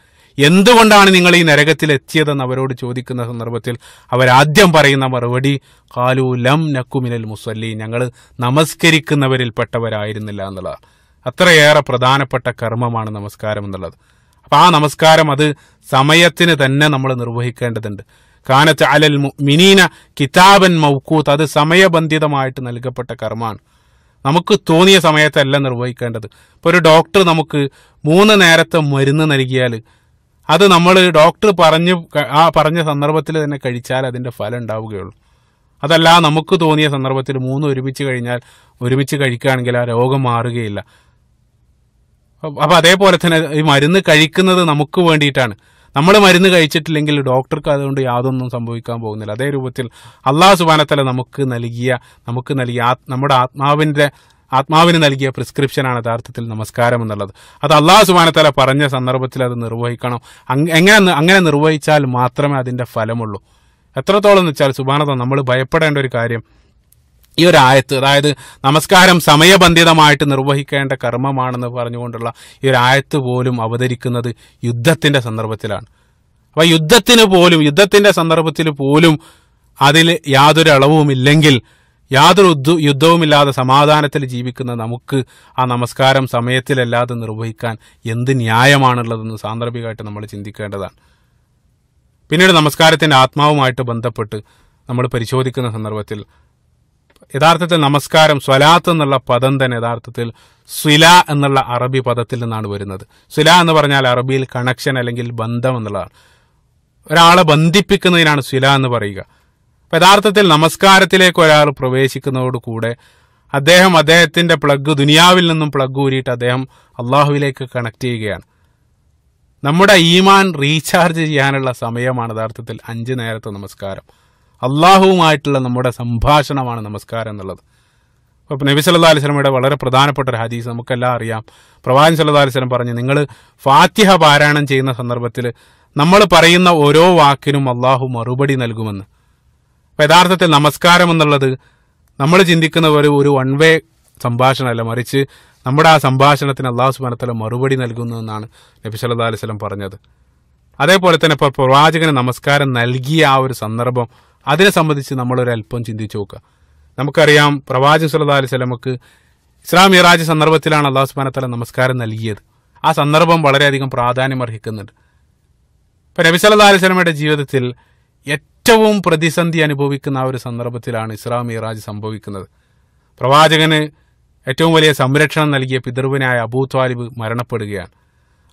എന്തുകൊണ്ടാണ് നിങ്ങൾ ഈ നരകത്തിൽ എത്തിയതെന്ന് അവരോട് ചോദിക്കുന്ന സന്ദർഭത്തിൽ അവരാദ്യം പറയുന്ന മറുപടി കാലു ലം നക്കുമിനൽ മുസല്ലി ഞങ്ങൾ നമസ്കരിക്കുന്നവരിൽ പെട്ടവരായിരുന്നില്ല എന്നുള്ളതാണ് അത്രയേറെ പ്രധാനപ്പെട്ട കർമ്മമാണ് നമസ്കാരം എന്നുള്ളത് അപ്പം ആ നമസ്കാരം അത് സമയത്തിന് തന്നെ നമ്മൾ നിർവഹിക്കേണ്ടതുണ്ട് കാനത്ത് അലൽ മിനീന കിതാബൻ മൗക്കൂത്ത് അത് സമയബന്ധിതമായിട്ട് നൽകപ്പെട്ട കർമ്മമാണ് നമുക്ക് തോന്നിയ സമയത്തല്ല നിർവഹിക്കേണ്ടത് ഇപ്പോൾ ഒരു ഡോക്ടർ നമുക്ക് മൂന്ന് നേരത്തെ മരുന്ന് നൽകിയാൽ അത് നമ്മൾ ഡോക്ടർ പറഞ്ഞു ആ പറഞ്ഞ സന്ദർഭത്തിൽ തന്നെ കഴിച്ചാൽ അതിൻ്റെ ഫലം ഉണ്ടാവുകയുള്ളൂ അതല്ല നമുക്ക് തോന്നിയ സന്ദർഭത്തിൽ മൂന്ന് ഒരുമിച്ച് കഴിഞ്ഞാൽ ഒരുമിച്ച് കഴിക്കുകയാണെങ്കിൽ ആ രോഗം മാറുകയില്ല അപ്പോൾ അതേപോലെ തന്നെ ഈ മരുന്ന് കഴിക്കുന്നത് നമുക്ക് വേണ്ടിയിട്ടാണ് നമ്മൾ മരുന്ന് കഴിച്ചിട്ടില്ലെങ്കിൽ ഡോക്ടർക്ക് അതുകൊണ്ട് യാതൊന്നും സംഭവിക്കാൻ പോകുന്നില്ല അതേ രൂപത്തിൽ അള്ളാഹു സുബാനത്തല നമുക്ക് നൽകിയ നമുക്ക് നൽകിയ നമ്മുടെ ആത്മാവിൻ്റെ ആത്മാവിന് നൽകിയ പ്രിസ്ക്രിപ്ഷനാണ് യഥാർത്ഥത്തിൽ നമസ്കാരം എന്നുള്ളത് അത് അള്ളാഹു സുബാനത്തല പറഞ്ഞ സന്ദർഭത്തിൽ അത് നിർവഹിക്കണം എങ്ങനെ അങ്ങനെ നിർവഹിച്ചാൽ മാത്രമേ അതിൻ്റെ ഫലമുള്ളൂ എത്രത്തോളം എന്ന് വെച്ചാൽ സുബാനത നമ്മൾ ഭയപ്പെടേണ്ട ഒരു കാര്യം ഈ ഒരു ആയത്ത് അതായത് നമസ്കാരം സമയബന്ധിതമായിട്ട് നിർവഹിക്കേണ്ട കർമ്മമാണെന്ന് പറഞ്ഞുകൊണ്ടുള്ള ഈ ഒരു ആയത്ത് പോലും അവതരിക്കുന്നത് യുദ്ധത്തിന്റെ സന്ദർഭത്തിലാണ് അപ്പോൾ യുദ്ധത്തിന് പോലും യുദ്ധത്തിന്റെ സന്ദർഭത്തിൽ പോലും അതിൽ യാതൊരു ഇല്ലെങ്കിൽ യാതൊരു യുദ്ധവുമില്ലാതെ സമാധാനത്തിൽ ജീവിക്കുന്ന നമുക്ക് ആ നമസ്കാരം സമയത്തിലല്ലാതെ നിർവഹിക്കാൻ എന്ത് ന്യായമാണുള്ളതെന്ന് സാന്ദർഭികമായിട്ട് നമ്മൾ ചിന്തിക്കേണ്ടതാണ് പിന്നീട് നമസ്കാരത്തിൻ്റെ ആത്മാവുമായിട്ട് ബന്ധപ്പെട്ട് നമ്മൾ പരിശോധിക്കുന്ന സന്ദർഭത്തിൽ യഥാർത്ഥത്തിൽ നമസ്കാരം സ്വലാത്ത് എന്നുള്ള പദം തന്നെ യഥാർത്ഥത്തിൽ സ്വില എന്നുള്ള അറബി പദത്തിൽ നിന്നാണ് വരുന്നത് സ്വില എന്ന് പറഞ്ഞാൽ അറബിയിൽ കണക്ഷൻ അല്ലെങ്കിൽ ബന്ധം എന്നുള്ളതാണ് ഒരാളെ ബന്ധിപ്പിക്കുന്നതിനാണ് സ്വില എന്ന് പറയുക അപ്പം യഥാർത്ഥത്തിൽ നമസ്കാരത്തിലേക്ക് ഒരാൾ പ്രവേശിക്കുന്നതോടുകൂടെ അദ്ദേഹം അദ്ദേഹത്തിൻ്റെ പ്ലഗ് ദുനിയാവിൽ നിന്നും പ്ലഗ് ഊരിയിട്ട് അദ്ദേഹം അള്ളാഹുവിലേക്ക് കണക്ട് ചെയ്യുകയാണ് നമ്മുടെ ഈമാൻ റീചാർജ് ചെയ്യാനുള്ള സമയമാണ് യഥാർത്ഥത്തിൽ അഞ്ച് നേരത്തെ നമസ്കാരം അള്ളാഹുവുമായിട്ടുള്ള നമ്മുടെ സംഭാഷണമാണ് നമസ്കാരം എന്നുള്ളത് അപ്പോൾ നബി സല്ലാ അലിസ്ലമയുടെ വളരെ പ്രധാനപ്പെട്ട ഒരു ഹദീസ് നമുക്കെല്ലാം അറിയാം പ്രവാചൻ സല്ലാ അലിസ്ലം പറഞ്ഞു നിങ്ങൾ ഫാത്തിഹ പാരായണം ചെയ്യുന്ന സന്ദർഭത്തിൽ നമ്മൾ പറയുന്ന ഓരോ വാക്കിനും അള്ളാഹു മറുപടി നൽകുമെന്ന് അപ്പോൾ യഥാർത്ഥത്തിൽ നമസ്കാരം എന്നുള്ളത് നമ്മൾ ചിന്തിക്കുന്ന ഒരു ഒരു വൺ വേ സംഭാഷണമല്ല മറിച്ച് നമ്മുടെ ആ സംഭാഷണത്തിന് അള്ളാഹു സുബാനത്തല മറുപടി നൽകുന്നു എന്നാണ് നബി സല്ലാ അലിസ്ലം പറഞ്ഞത് അതേപോലെ തന്നെ ഇപ്പോൾ പ്രവാചകന് നമസ്കാരം നൽകിയ ആ ഒരു സന്ദർഭം അതിനെ സംബന്ധിച്ച് നമ്മളൊരല്പം ചിന്തിച്ചു നോക്കുക നമുക്കറിയാം പ്രവാചകൻ സുല്ലാ അലൈഹി സ്വലമക്ക് ഇസ്ലാം ഇറാജ് സന്ദർഭത്തിലാണ് അള്ളാഹു സുബാനത്തല നമസ്കാരം നൽകിയത് ആ സന്ദർഭം വളരെയധികം പ്രാധാന്യം അർഹിക്കുന്നുണ്ട് ഇപ്പം നബി സല്ലാ അലൈഹി സ്വലമയുടെ ജീവിതത്തിൽ ഏറ്റവും പ്രതിസന്ധി അനുഭവിക്കുന്ന ആ ഒരു സന്ദർഭത്തിലാണ് ഇസ്ലാം ഇറാജ് സംഭവിക്കുന്നത് പ്രവാചകന് ഏറ്റവും വലിയ സംരക്ഷണം നൽകിയ പിതൃവിനായ അബൂ താലിബ് മരണപ്പെടുകയാണ്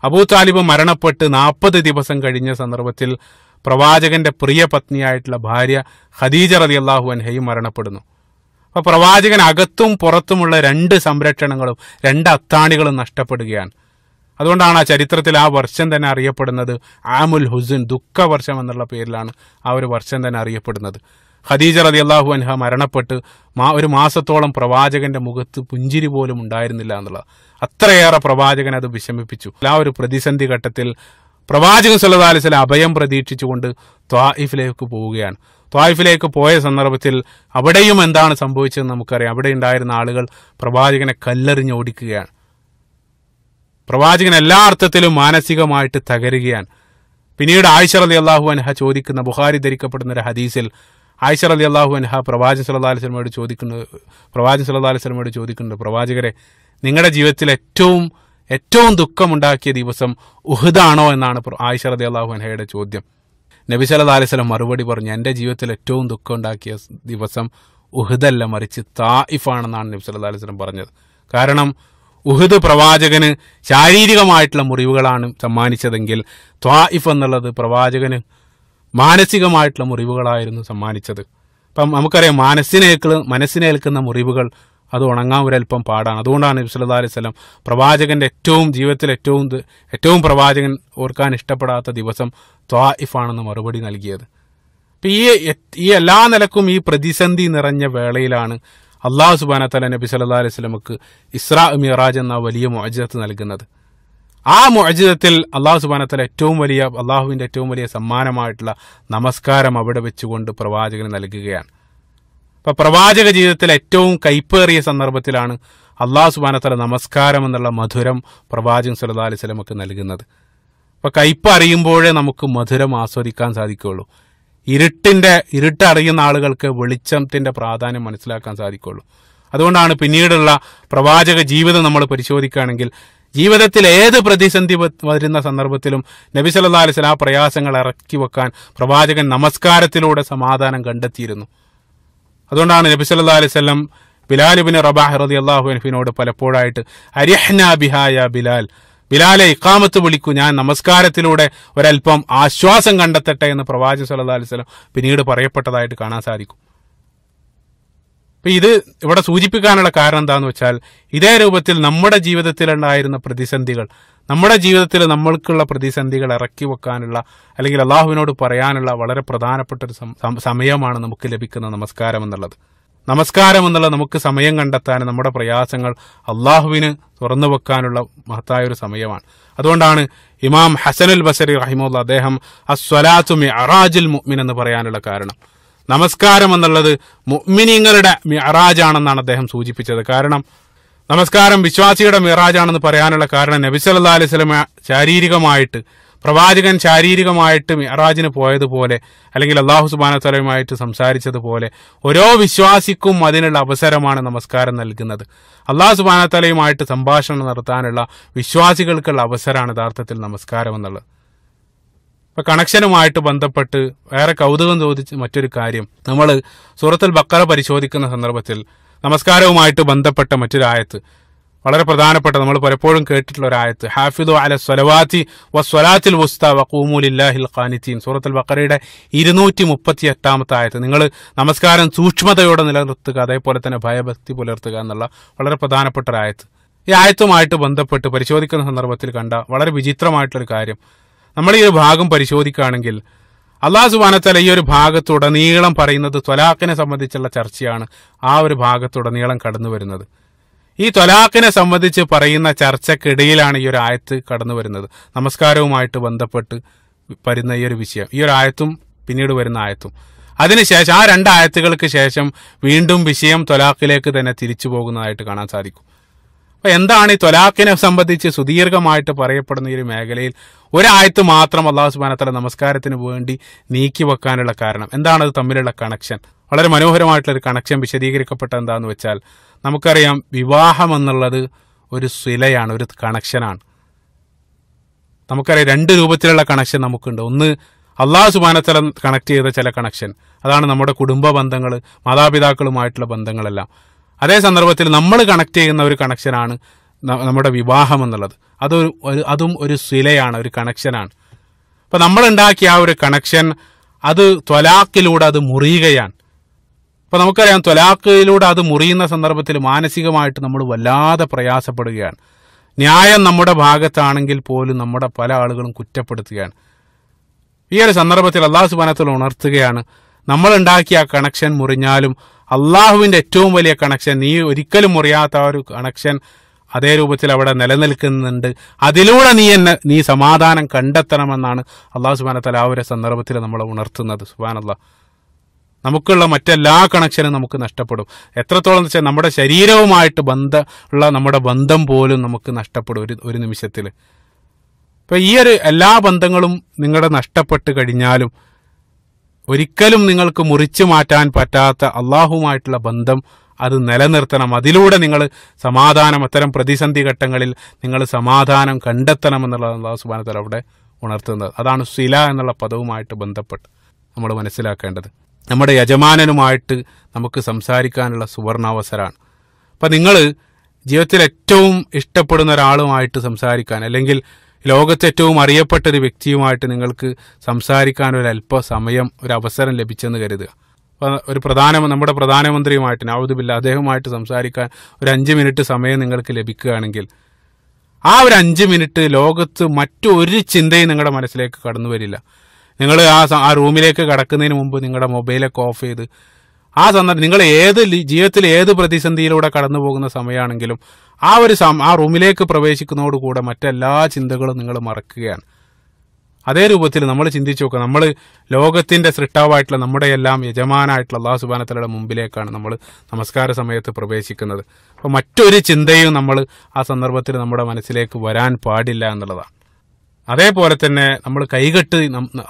അബൂ താലിബ് മരണപ്പെട്ട് നാൽപ്പത് ദിവസം കഴിഞ്ഞ സന്ദർഭത്തിൽ പ്രവാചകന്റെ പ്രിയ പത്നിയായിട്ടുള്ള ഭാര്യ ഖദീജ റതി അള്ളാഹു അൻഹയും മരണപ്പെടുന്നു അപ്പൊ പ്രവാചകൻ അകത്തും പുറത്തുമുള്ള രണ്ട് സംരക്ഷണങ്ങളും രണ്ട് അത്താണികളും നഷ്ടപ്പെടുകയാണ് അതുകൊണ്ടാണ് ആ ചരിത്രത്തിൽ ആ വർഷം തന്നെ അറിയപ്പെടുന്നത് ആമുൽ ഹുസിൻ ദുഃഖ വർഷം എന്നുള്ള പേരിലാണ് ആ ഒരു വർഷം തന്നെ അറിയപ്പെടുന്നത് ഖദീജ റതി അള്ളാഹു അൻഹ മരണപ്പെട്ട് മാ ഒരു മാസത്തോളം പ്രവാചകന്റെ മുഖത്ത് പുഞ്ചിരി പോലും ഉണ്ടായിരുന്നില്ല എന്നുള്ളത് അത്രയേറെ പ്രവാചകൻ അത് വിഷമിപ്പിച്ചു ആ ഒരു പ്രതിസന്ധി ഘട്ടത്തിൽ പ്രവാചകൻ സല്ലാ അലിസ്ല അഭയം പ്രതീക്ഷിച്ചുകൊണ്ട് ത്വായിഫിലേക്ക് പോവുകയാണ് ത്വായിഫിലേക്ക് പോയ സന്ദർഭത്തിൽ അവിടെയും എന്താണ് സംഭവിച്ചതെന്ന് നമുക്കറിയാം അവിടെ ഉണ്ടായിരുന്ന ആളുകൾ പ്രവാചകനെ കല്ലെറിഞ്ഞ് ഓടിക്കുകയാണ് പ്രവാചകൻ എല്ലാ അർത്ഥത്തിലും മാനസികമായിട്ട് തകരുകയാണ് പിന്നീട് ആയിഷ അലി അള്ളാഹു അൻഹ ചോദിക്കുന്ന ബുഹാരി ധരിക്കപ്പെടുന്ന ഒരു ഹദീസിൽ ആയിഷ അലി അള്ളാഹു അൻഹ പ്രവാചകൻ സല്ലാ അലൈഹി സ്വലമയോട് ചോദിക്കുന്നു പ്രവാചകൻ സല്ലാ അലൈഹി സ്വലമയോട് ചോദിക്കുന്നുണ്ട് പ്രവാചകരെ നിങ്ങളുടെ ജീവിതത്തിൽ ഏറ്റവും ഏറ്റവും ദുഃഖമുണ്ടാക്കിയ ദിവസം ഉഹദാണോ എന്നാണ് ആയിഷ റതി അള്ളാഹു അൻഹയുടെ ചോദ്യം നബി സല്ലാ അലൈവലം മറുപടി പറഞ്ഞു എൻ്റെ ജീവിതത്തിൽ ഏറ്റവും ഉണ്ടാക്കിയ ദിവസം ഉഹദല്ല മറിച്ച് താഇഫാണെന്നാണ് നബി സല്ലാ അലൈവലം പറഞ്ഞത് കാരണം ഉഹദ് പ്രവാചകന് ശാരീരികമായിട്ടുള്ള മുറിവുകളാണ് സമ്മാനിച്ചതെങ്കിൽ ത്വാഇഫ് എന്നുള്ളത് പ്രവാചകന് മാനസികമായിട്ടുള്ള മുറിവുകളായിരുന്നു സമ്മാനിച്ചത് അപ്പം നമുക്കറിയാം മനസ്സിനേൽക്കുന്ന മനസ്സിനേൽക്കുന്ന മുറിവുകൾ അത് ഉണങ്ങാൻ ഒരല്പം പാടാണ് അതുകൊണ്ടാണ് നബി സല്ലാ അലൈഹി സ്വലം പ്രവാചകൻ്റെ ഏറ്റവും ജീവിതത്തിൽ ഏറ്റവും ഏറ്റവും പ്രവാചകൻ ഓർക്കാൻ ഇഷ്ടപ്പെടാത്ത ദിവസം ത്വാഇഫാണെന്ന് മറുപടി നൽകിയത് അപ്പം ഈ ഈ എല്ലാ നിലക്കും ഈ പ്രതിസന്ധി നിറഞ്ഞ വേളയിലാണ് അള്ളാഹു തല നബി സല്ലാ അലൈഹി സ്വലമുക്ക് ഇസ്ര മിറാജ് എന്ന വലിയ മോചിതത്ത് നൽകുന്നത് ആ മോചിതത്തിൽ അള്ളാഹു തല ഏറ്റവും വലിയ അള്ളാഹുവിൻ്റെ ഏറ്റവും വലിയ സമ്മാനമായിട്ടുള്ള നമസ്കാരം അവിടെ വെച്ചുകൊണ്ട് പ്രവാചകന് നൽകുകയാണ് ഇപ്പൊ പ്രവാചക ജീവിതത്തിൽ ഏറ്റവും കൈപ്പേറിയ സന്ദർഭത്തിലാണ് അള്ളാഹു സുബാനത്തല നമസ്കാരം എന്നുള്ള മധുരം പ്രവാചകൻ സുല്ലാ അലൈഹി സ്വലമൊക്കെ നൽകുന്നത് അപ്പൊ കയ്പ് അറിയുമ്പോഴേ നമുക്ക് മധുരം ആസ്വദിക്കാൻ സാധിക്കുകയുള്ളൂ ഇരുട്ടിന്റെ ഇരുട്ടറിയുന്ന ആളുകൾക്ക് വെളിച്ചത്തിന്റെ പ്രാധാന്യം മനസ്സിലാക്കാൻ സാധിക്കുകയുള്ളൂ അതുകൊണ്ടാണ് പിന്നീടുള്ള പ്രവാചക ജീവിതം നമ്മൾ പരിശോധിക്കുകയാണെങ്കിൽ ജീവിതത്തിൽ ഏത് പ്രതിസന്ധി വരുന്ന സന്ദർഭത്തിലും നബി അലൈഹി അലിസ്ലാം പ്രയാസങ്ങൾ ഇറക്കി വെക്കാൻ പ്രവാചകൻ നമസ്കാരത്തിലൂടെ സമാധാനം കണ്ടെത്തിയിരുന്നു അതുകൊണ്ടാണ് നബി സല്ലാ അലൈഹി ബിലാൽ ബിലാലിബിന് റബാഹ് റതി അള്ളാഹു അനഫിനോട് പലപ്പോഴായിട്ട് അരിഹ്ന ബിഹായ ബിലാൽ ബിലാലെ ഇക്കാമത്ത് വിളിക്കൂ ഞാൻ നമസ്കാരത്തിലൂടെ ഒരല്പം ആശ്വാസം കണ്ടെത്തട്ടെ എന്ന് പ്രവാചക സല്ലാ അലൈഹി പിന്നീട് പറയപ്പെട്ടതായിട്ട് കാണാൻ സാധിക്കും അപ്പം ഇത് ഇവിടെ സൂചിപ്പിക്കാനുള്ള കാരണം എന്താന്ന് വെച്ചാൽ ഇതേ രൂപത്തിൽ നമ്മുടെ ജീവിതത്തിലുണ്ടായിരുന്ന പ്രതിസന്ധികൾ നമ്മുടെ ജീവിതത്തിൽ നമ്മൾക്കുള്ള പ്രതിസന്ധികൾ ഇറക്കി വെക്കാനുള്ള അല്ലെങ്കിൽ അള്ളാഹുവിനോട് പറയാനുള്ള വളരെ പ്രധാനപ്പെട്ട ഒരു സമയമാണ് നമുക്ക് ലഭിക്കുന്ന നമസ്കാരം എന്നുള്ളത് നമസ്കാരം എന്നുള്ള നമുക്ക് സമയം കണ്ടെത്താൻ നമ്മുടെ പ്രയാസങ്ങൾ അള്ളാഹുവിന് തുറന്നു വെക്കാനുള്ള മഹത്തായ ഒരു സമയമാണ് അതുകൊണ്ടാണ് ഇമാം ഹസനുൽ ബസരി റഹിമുല്ല അദ്ദേഹം അസ്വലാത്തുമി അറാജുൽ മുഅ്മിൻ എന്ന് പറയാനുള്ള കാരണം നമസ്കാരം എന്നുള്ളത് മുഅ്മിനീങ്ങളുടെ ആണെന്നാണ് അദ്ദേഹം സൂചിപ്പിച്ചത് കാരണം നമസ്കാരം വിശ്വാസിയുടെ മിറാജാണെന്ന് പറയാനുള്ള കാരണം നബി സല്ലാ അലൈഹി സ്വലമ ശാരീരികമായിട്ട് പ്രവാചകൻ ശാരീരികമായിട്ട് മിറാജിന് പോയതുപോലെ അല്ലെങ്കിൽ അള്ളാഹു സുബാന സ്വലമായിട്ട് സംസാരിച്ചതുപോലെ ഓരോ വിശ്വാസിക്കും അതിനുള്ള അവസരമാണ് നമസ്കാരം നൽകുന്നത് അള്ളാഹു സുബാന തലയുമായിട്ട് സംഭാഷണം നടത്താനുള്ള വിശ്വാസികൾക്കുള്ള അവസരമാണ് യഥാർത്ഥത്തിൽ നമസ്കാരം എന്നുള്ളത് ഇപ്പൊ കണക്ഷനുമായിട്ട് ബന്ധപ്പെട്ട് വേറെ കൗതുകം ചോദിച്ച മറ്റൊരു കാര്യം നമ്മൾ സൂറത്തുൽ ബക്കറ പരിശോധിക്കുന്ന സന്ദർഭത്തിൽ നമസ്കാരവുമായിട്ട് ബന്ധപ്പെട്ട മറ്റൊരു ആയത്ത് വളരെ പ്രധാനപ്പെട്ട നമ്മൾ പലപ്പോഴും കേട്ടിട്ടുള്ള ഒരു ആയത്ത് ഹാഫിദു അല സ്വലവാത്തി വസ്വലാത്തിൽ വുസ്ത വക്കൂമുലില്ലാഹിൽ ഖാനിത്തീൻ സൂറത്തുൽ ബക്കറയുടെ ഇരുന്നൂറ്റി മുപ്പത്തി എട്ടാമത്തെ ആയത്ത് നിങ്ങൾ നമസ്കാരം സൂക്ഷ്മതയോടെ നിലനിർത്തുക അതേപോലെ തന്നെ ഭയഭക്തി പുലർത്തുക എന്നുള്ള വളരെ പ്രധാനപ്പെട്ട ഒരു ആയത്ത് ഈ ആയത്തുമായിട്ട് ബന്ധപ്പെട്ട് പരിശോധിക്കുന്ന സന്ദർഭത്തിൽ കണ്ട വളരെ വിചിത്രമായിട്ടുള്ളൊരു കാര്യം നമ്മൾ ഈ ഒരു ഭാഗം പരിശോധിക്കുകയാണെങ്കിൽ അള്ളാഹു സുബാനത്തല ഈ ഒരു ഭാഗത്തുടനീളം പറയുന്നത് ത്വലാഖിനെ സംബന്ധിച്ചുള്ള ചർച്ചയാണ് ആ ഒരു ഭാഗത്തുടനീളം കടന്നു വരുന്നത് ഈ ത്വലാഖിനെ സംബന്ധിച്ച് പറയുന്ന ചർച്ചക്കിടയിലാണ് ഈ ഒരു ആയത്ത് കടന്നു വരുന്നത് നമസ്കാരവുമായിട്ട് ബന്ധപ്പെട്ട് വരുന്ന ഈ ഒരു വിഷയം ഈ ഒരു ആയത്തും പിന്നീട് വരുന്ന ആയത്തും അതിനുശേഷം ആ രണ്ട് ആയത്തുകൾക്ക് ശേഷം വീണ്ടും വിഷയം ത്വലാഖിലേക്ക് തന്നെ തിരിച്ചു പോകുന്നതായിട്ട് കാണാൻ സാധിക്കും അപ്പൊ എന്താണ് ഈ തൊലാഖിനെ സംബന്ധിച്ച് സുദീർഘമായിട്ട് പറയപ്പെടുന്ന ഈ ഒരു മേഖലയിൽ ഒരായത്ത് മാത്രം അള്ളാഹു സുബാനത്തല നമസ്കാരത്തിന് വേണ്ടി നീക്കി വെക്കാനുള്ള കാരണം എന്താണ് അത് തമ്മിലുള്ള കണക്ഷൻ വളരെ മനോഹരമായിട്ടുള്ള ഒരു കണക്ഷൻ വിശദീകരിക്കപ്പെട്ട എന്താന്ന് വെച്ചാൽ നമുക്കറിയാം വിവാഹം എന്നുള്ളത് ഒരു സിലയാണ് ഒരു കണക്ഷനാണ് നമുക്കറിയാം രണ്ട് രൂപത്തിലുള്ള കണക്ഷൻ നമുക്കുണ്ട് ഒന്ന് അള്ളാഹു സുബാനത്തല കണക്ട് ചെയ്ത ചില കണക്ഷൻ അതാണ് നമ്മുടെ കുടുംബ ബന്ധങ്ങൾ മാതാപിതാക്കളുമായിട്ടുള്ള ബന്ധങ്ങളെല്ലാം അതേ സന്ദർഭത്തിൽ നമ്മൾ കണക്ട് ചെയ്യുന്ന ഒരു കണക്ഷനാണ് നമ്മുടെ വിവാഹം എന്നുള്ളത് അതൊരു അതും ഒരു സിലയാണ് ഒരു കണക്ഷനാണ് അപ്പം നമ്മളുണ്ടാക്കിയ ആ ഒരു കണക്ഷൻ അത് ത്വലാക്കിലൂടെ അത് മുറിയുകയാണ് അപ്പോൾ നമുക്കറിയാം ത്വലാക്കിലൂടെ അത് മുറിയുന്ന സന്ദർഭത്തിൽ മാനസികമായിട്ട് നമ്മൾ വല്ലാതെ പ്രയാസപ്പെടുകയാണ് ന്യായം നമ്മുടെ ഭാഗത്താണെങ്കിൽ പോലും നമ്മുടെ പല ആളുകളും കുറ്റപ്പെടുത്തുകയാണ് ഈ ഒരു സന്ദർഭത്തിൽ അള്ളാഹു സുബാനത്തിൽ ഉണർത്തുകയാണ് നമ്മളുണ്ടാക്കിയ ആ കണക്ഷൻ മുറിഞ്ഞാലും അള്ളാഹുവിൻ്റെ ഏറ്റവും വലിയ കണക്ഷൻ നീ ഒരിക്കലും മുറിയാത്ത ഒരു കണക്ഷൻ അതേ രൂപത്തിൽ അവിടെ നിലനിൽക്കുന്നുണ്ട് അതിലൂടെ നീ എന്നെ നീ സമാധാനം കണ്ടെത്തണമെന്നാണ് അള്ളാഹു സുബാന തല ആ ഒരു സന്ദർഭത്തിൽ നമ്മളെ ഉണർത്തുന്നത് സുബാനല്ല നമുക്കുള്ള മറ്റെല്ലാ കണക്ഷനും നമുക്ക് നഷ്ടപ്പെടും എത്രത്തോളം എന്ന് വെച്ചാൽ നമ്മുടെ ശരീരവുമായിട്ട് ബന്ധ ഉള്ള നമ്മുടെ ബന്ധം പോലും നമുക്ക് നഷ്ടപ്പെടും ഒരു ഒരു നിമിഷത്തിൽ ഇപ്പോൾ ഈ ഒരു എല്ലാ ബന്ധങ്ങളും നിങ്ങളുടെ നഷ്ടപ്പെട്ട് കഴിഞ്ഞാലും ഒരിക്കലും നിങ്ങൾക്ക് മുറിച്ചു മാറ്റാൻ പറ്റാത്ത അള്ളാഹുമായിട്ടുള്ള ബന്ധം അത് നിലനിർത്തണം അതിലൂടെ നിങ്ങൾ സമാധാനം അത്തരം പ്രതിസന്ധി ഘട്ടങ്ങളിൽ നിങ്ങൾ സമാധാനം കണ്ടെത്തണം എന്നുള്ളത് അള്ളാഹു സുബാനത്തല അവിടെ ഉണർത്തുന്നത് അതാണ് ശില എന്നുള്ള പദവുമായിട്ട് ബന്ധപ്പെട്ട് നമ്മൾ മനസ്സിലാക്കേണ്ടത് നമ്മുടെ യജമാനനുമായിട്ട് നമുക്ക് സംസാരിക്കാനുള്ള സുവർണാവസരമാണ് അപ്പം നിങ്ങൾ ജീവിതത്തിൽ ഏറ്റവും ഇഷ്ടപ്പെടുന്ന ഒരാളുമായിട്ട് സംസാരിക്കാൻ അല്ലെങ്കിൽ ലോകത്തെ ഏറ്റവും അറിയപ്പെട്ട ഒരു വ്യക്തിയുമായിട്ട് നിങ്ങൾക്ക് സംസാരിക്കാൻ ഒരു അല്പ സമയം ഒരു അവസരം ലഭിച്ചെന്ന് കരുതുക ഒരു പ്രധാന നമ്മുടെ പ്രധാനമന്ത്രിയുമായിട്ട് നവദുബില്ല അദ്ദേഹവുമായിട്ട് സംസാരിക്കാൻ ഒരു അഞ്ച് മിനിറ്റ് സമയം നിങ്ങൾക്ക് ലഭിക്കുകയാണെങ്കിൽ ആ ഒരു അഞ്ച് മിനിറ്റ് ലോകത്ത് മറ്റൊരു ചിന്തയും നിങ്ങളുടെ മനസ്സിലേക്ക് കടന്നു വരില്ല നിങ്ങൾ ആ ആ റൂമിലേക്ക് കടക്കുന്നതിന് മുമ്പ് നിങ്ങളുടെ മൊബൈലൊക്കെ ഓഫ് ചെയ്ത് ആ സന്ദർഭം നിങ്ങൾ ഏത് ജീവിതത്തിൽ ഏത് പ്രതിസന്ധിയിലൂടെ കടന്നു പോകുന്ന സമയമാണെങ്കിലും ആ ഒരു ആ റൂമിലേക്ക് പ്രവേശിക്കുന്നതോടുകൂടെ മറ്റെല്ലാ ചിന്തകളും നിങ്ങൾ മറക്കുകയാണ് അതേ രൂപത്തിൽ നമ്മൾ ചിന്തിച്ചു നോക്കുക നമ്മൾ ലോകത്തിൻ്റെ സൃഷ്ടാവായിട്ടുള്ള നമ്മുടെ എല്ലാം യജമാനായിട്ടുള്ള അള്ളാഹു സുബാനത്തലയുടെ മുമ്പിലേക്കാണ് നമ്മൾ നമസ്കാര സമയത്ത് പ്രവേശിക്കുന്നത് അപ്പോൾ മറ്റൊരു ചിന്തയും നമ്മൾ ആ സന്ദർഭത്തിൽ നമ്മുടെ മനസ്സിലേക്ക് വരാൻ പാടില്ല എന്നുള്ളതാണ് അതേപോലെ തന്നെ നമ്മൾ കൈകെട്ട്